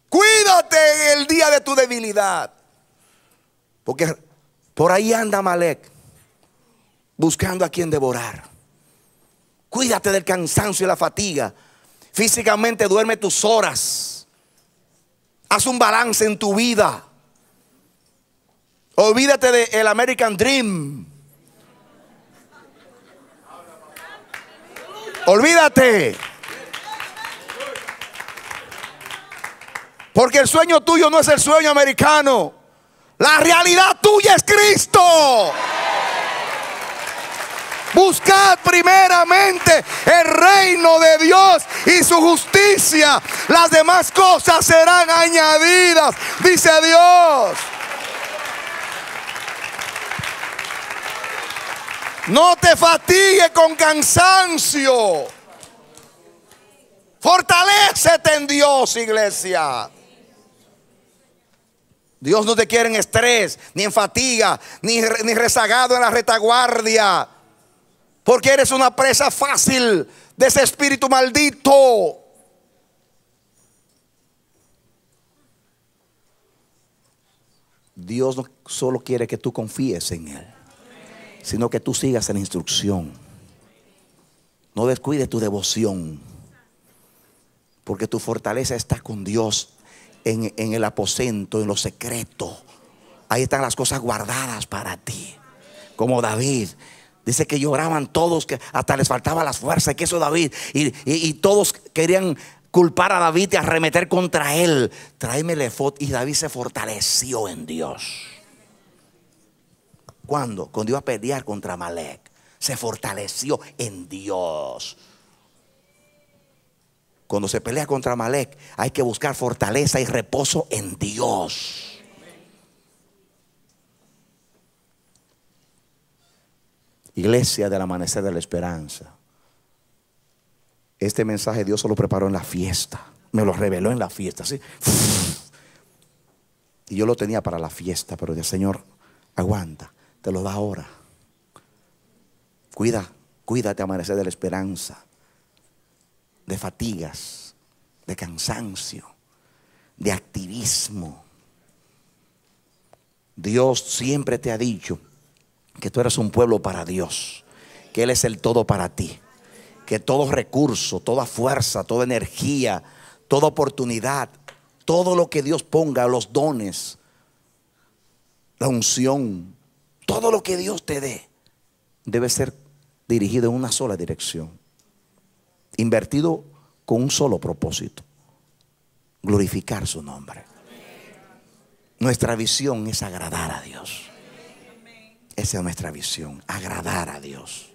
Cuídate en el día de tu debilidad. Porque por ahí anda Amalek buscando a quien devorar. Cuídate del cansancio y la fatiga. Físicamente duerme tus horas. Haz un balance en tu vida. Olvídate del American Dream. Olvídate. Porque el sueño tuyo no es el sueño americano. La realidad tuya es Cristo. Buscad primeramente el reino de Dios y su justicia. Las demás cosas serán añadidas, dice Dios. No te fatigues con cansancio. Fortalecete en Dios, iglesia. Dios no te quiere en estrés, ni en fatiga, ni, ni rezagado en la retaguardia. Porque eres una presa fácil de ese espíritu maldito. Dios no solo quiere que tú confíes en Él sino que tú sigas la instrucción. No descuides tu devoción, porque tu fortaleza está con Dios en, el aposento, en lo secreto. Ahí están las cosas guardadas para ti. Como David, Dice que lloraban todos, que hasta les faltaba las fuerza. que eso David. Y, todos querían culpar a David y arremeter contra él. Tráeme el Y David se fortaleció en Dios. ¿Cuándo? Cuando iba a pelear contra Malek. Se fortaleció en Dios. Cuando se pelea contra Malek, hay que buscar fortaleza y reposo en Dios. Iglesia del amanecer de la esperanza. Este mensaje Dios se lo preparó en la fiesta. Me lo reveló en la fiesta. ¿sí? Y yo lo tenía para la fiesta, pero el Señor, aguanta te lo da ahora. Cuida, cuídate, amanecer de la esperanza, de fatigas, de cansancio, de activismo. Dios siempre te ha dicho que tú eres un pueblo para Dios, que Él es el todo para ti, que todo recurso, toda fuerza, toda energía, toda oportunidad, todo lo que Dios ponga, los dones, la unción, todo lo que Dios te dé debe ser dirigido en una sola dirección. Invertido con un solo propósito. Glorificar su nombre. Nuestra visión es agradar a Dios. Esa es nuestra visión, agradar a Dios.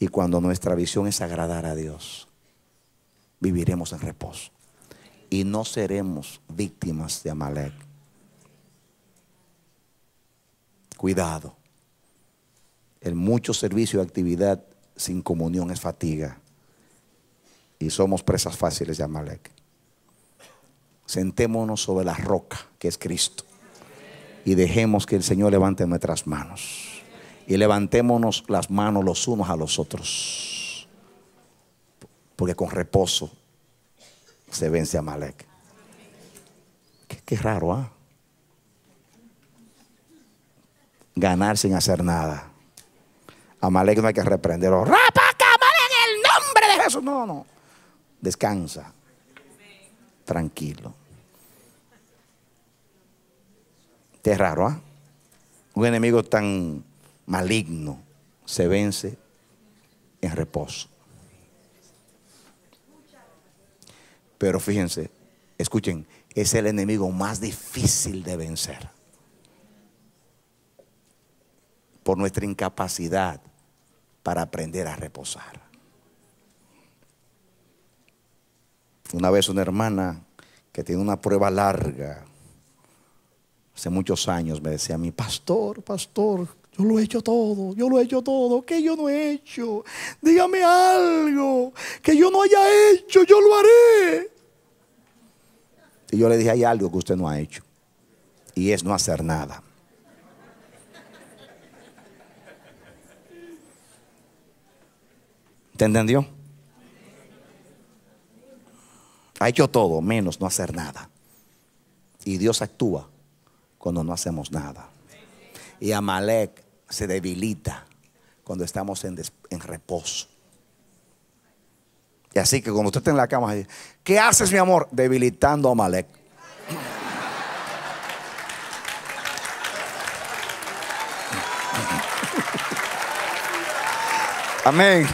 Y cuando nuestra visión es agradar a Dios, viviremos en reposo. Y no seremos víctimas de Amalek. Cuidado. El mucho servicio y actividad sin comunión es fatiga. Y somos presas fáciles de Amalek. Sentémonos sobre la roca que es Cristo. Y dejemos que el Señor levante nuestras manos. Y levantémonos las manos los unos a los otros. Porque con reposo se vence Amalek. Qué, qué raro, ¿ah? ganar sin hacer nada. Amalek no hay que reprenderlo. ¡Rapa, en el nombre de Jesús! No, no. Descansa. Tranquilo. Este es raro, ¿ah? Un enemigo tan maligno se vence en reposo. Pero fíjense, escuchen, es el enemigo más difícil de vencer. por nuestra incapacidad para aprender a reposar. Una vez una hermana que tiene una prueba larga, hace muchos años, me decía a mí, pastor, pastor, yo lo he hecho todo, yo lo he hecho todo, ¿qué yo no he hecho? Dígame algo que yo no haya hecho, yo lo haré. Y yo le dije, hay algo que usted no ha hecho, y es no hacer nada. ¿Te entendió? Ha hecho todo, menos no hacer nada. Y Dios actúa cuando no hacemos nada. Y Amalek se debilita cuando estamos en, en reposo. Y así que cuando usted está en la cama, ¿qué haces, mi amor? Debilitando a Amalek. Amén.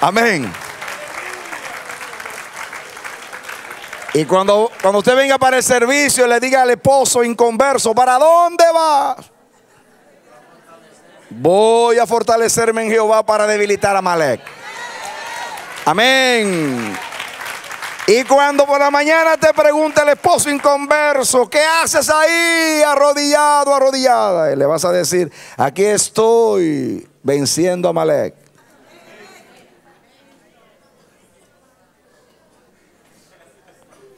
Amén. Y cuando, cuando usted venga para el servicio, le diga al esposo inconverso, ¿para dónde va? Voy a fortalecerme en Jehová para debilitar a Malek. Amén. Y cuando por la mañana te pregunta el esposo inconverso, ¿qué haces ahí arrodillado, arrodillada? Y le vas a decir, aquí estoy venciendo a Malek.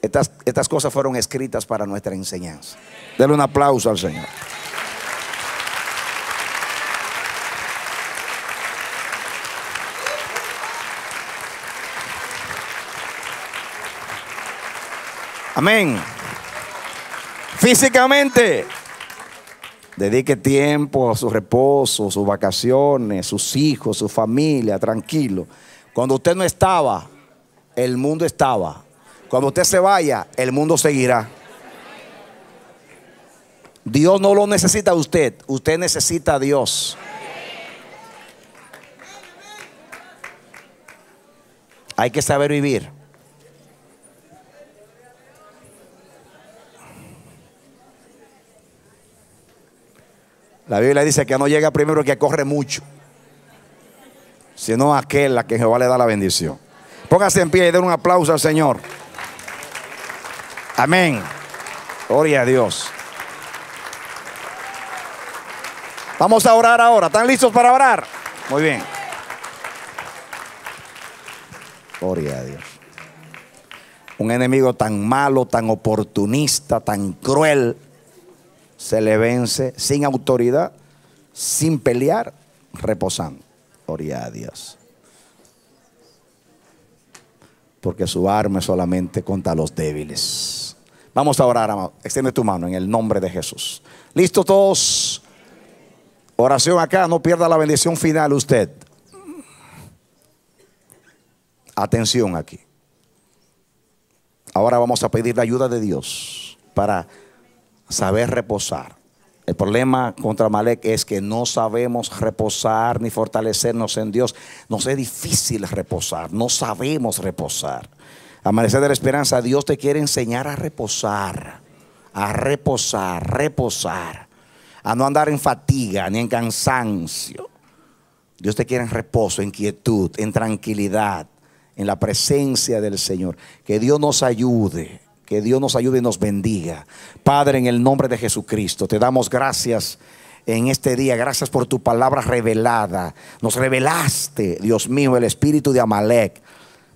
Estas, estas cosas fueron escritas para nuestra enseñanza. denle un aplauso al Señor. Amén. Físicamente. Dedique tiempo a su reposo, sus vacaciones, sus hijos, su familia, tranquilo. Cuando usted no estaba, el mundo estaba. Cuando usted se vaya, el mundo seguirá. Dios no lo necesita a usted, usted necesita a Dios. Hay que saber vivir. La Biblia dice que no llega primero que corre mucho, sino aquel a quien Jehová le da la bendición. Póngase en pie y den un aplauso al Señor. Amén. Gloria a Dios. Vamos a orar ahora. ¿Están listos para orar? Muy bien. Gloria a Dios. Un enemigo tan malo, tan oportunista, tan cruel, se le vence sin autoridad, sin pelear, reposando. Gloria a Dios. Porque su arma es solamente contra los débiles. Vamos a orar, amado. Extiende tu mano en el nombre de Jesús. ¿Listos todos? Oración acá, no pierda la bendición final usted. Atención aquí. Ahora vamos a pedir la ayuda de Dios para saber reposar. El problema contra Malek es que no sabemos reposar ni fortalecernos en Dios. Nos es difícil reposar, no sabemos reposar. Amanecer de la esperanza, Dios te quiere enseñar a reposar, a reposar, reposar, a no andar en fatiga ni en cansancio. Dios te quiere en reposo, en quietud, en tranquilidad, en la presencia del Señor. Que Dios nos ayude que Dios nos ayude y nos bendiga. Padre, en el nombre de Jesucristo, te damos gracias en este día. Gracias por tu palabra revelada. Nos revelaste, Dios mío, el espíritu de Amalek,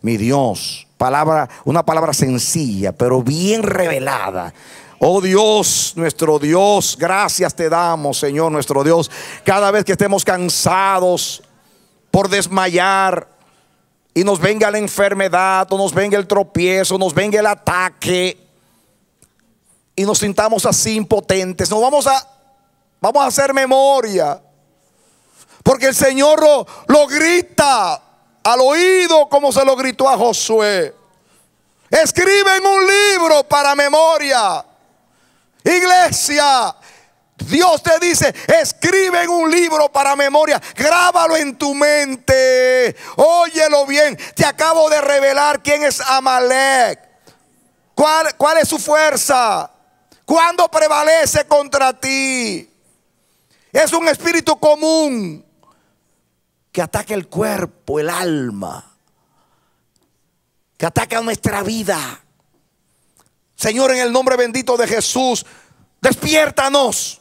mi Dios. Palabra, una palabra sencilla, pero bien revelada. Oh Dios, nuestro Dios, gracias te damos, Señor, nuestro Dios. Cada vez que estemos cansados por desmayar, y nos venga la enfermedad o nos venga el tropiezo, nos venga el ataque y nos sintamos así impotentes. Nos vamos a, vamos a hacer memoria. Porque el Señor lo, grita al oído como se lo gritó a Josué. Escribe en un libro para memoria. Iglesia, Dios te dice, escribe en un libro para memoria, grábalo en tu mente, óyelo bien. Te acabo de revelar quién es Amalek, cuál, cuál es su fuerza, cuándo prevalece contra ti. Es un espíritu común que ataca el cuerpo, el alma, que ataca nuestra vida. Señor, en el nombre bendito de Jesús, despiértanos.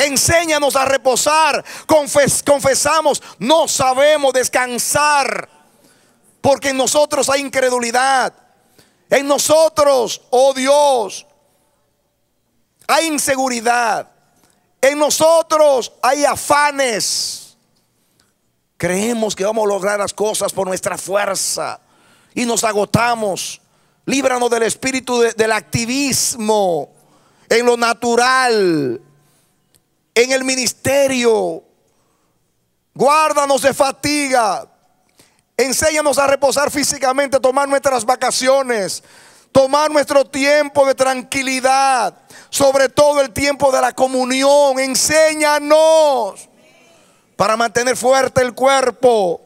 Enséñanos a reposar. confesamos, no sabemos descansar. Porque en nosotros hay incredulidad. En nosotros, oh Dios, hay inseguridad. En nosotros hay afanes. Creemos que vamos a lograr las cosas por nuestra fuerza y nos agotamos. Líbranos del espíritu del activismo en lo natural en el ministerio. Guárdanos de fatiga. Enséñanos a reposar físicamente, tomar nuestras vacaciones, tomar nuestro tiempo de tranquilidad, sobre todo el tiempo de la comunión. Enséñanos para mantener fuerte el cuerpo,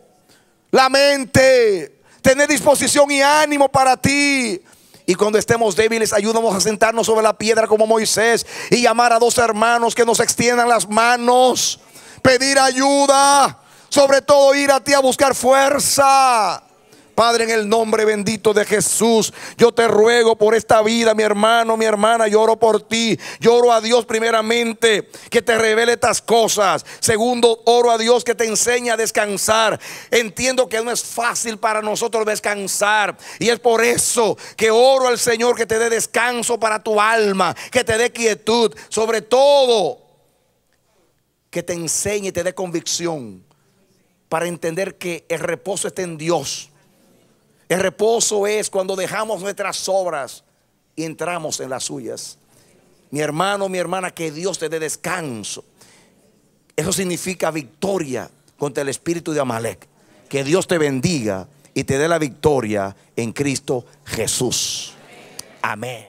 la mente, tener disposición y ánimo para ti, y cuando estemos débiles, ayúdanos a sentarnos sobre la piedra como Moisés y llamar a dos hermanos que nos extiendan las manos, pedir ayuda, sobre todo ir a ti a buscar fuerza. Padre, en el nombre bendito de Jesús, yo te ruego por esta vida, mi hermano, mi hermana, lloro por ti. Lloro a Dios primeramente que te revele estas cosas. Segundo, oro a Dios que te enseñe a descansar. Entiendo que no es fácil para nosotros descansar. Y es por eso que oro al Señor que te dé descanso para tu alma, que te dé quietud. Sobre todo, que te enseñe y te dé convicción para entender que el reposo está en Dios el reposo es cuando dejamos nuestras obras y entramos en las suyas. Mi hermano, mi hermana, que Dios te dé descanso. Eso significa victoria contra el espíritu de Amalek. Que Dios te bendiga y te dé la victoria en Cristo Jesús. Amén.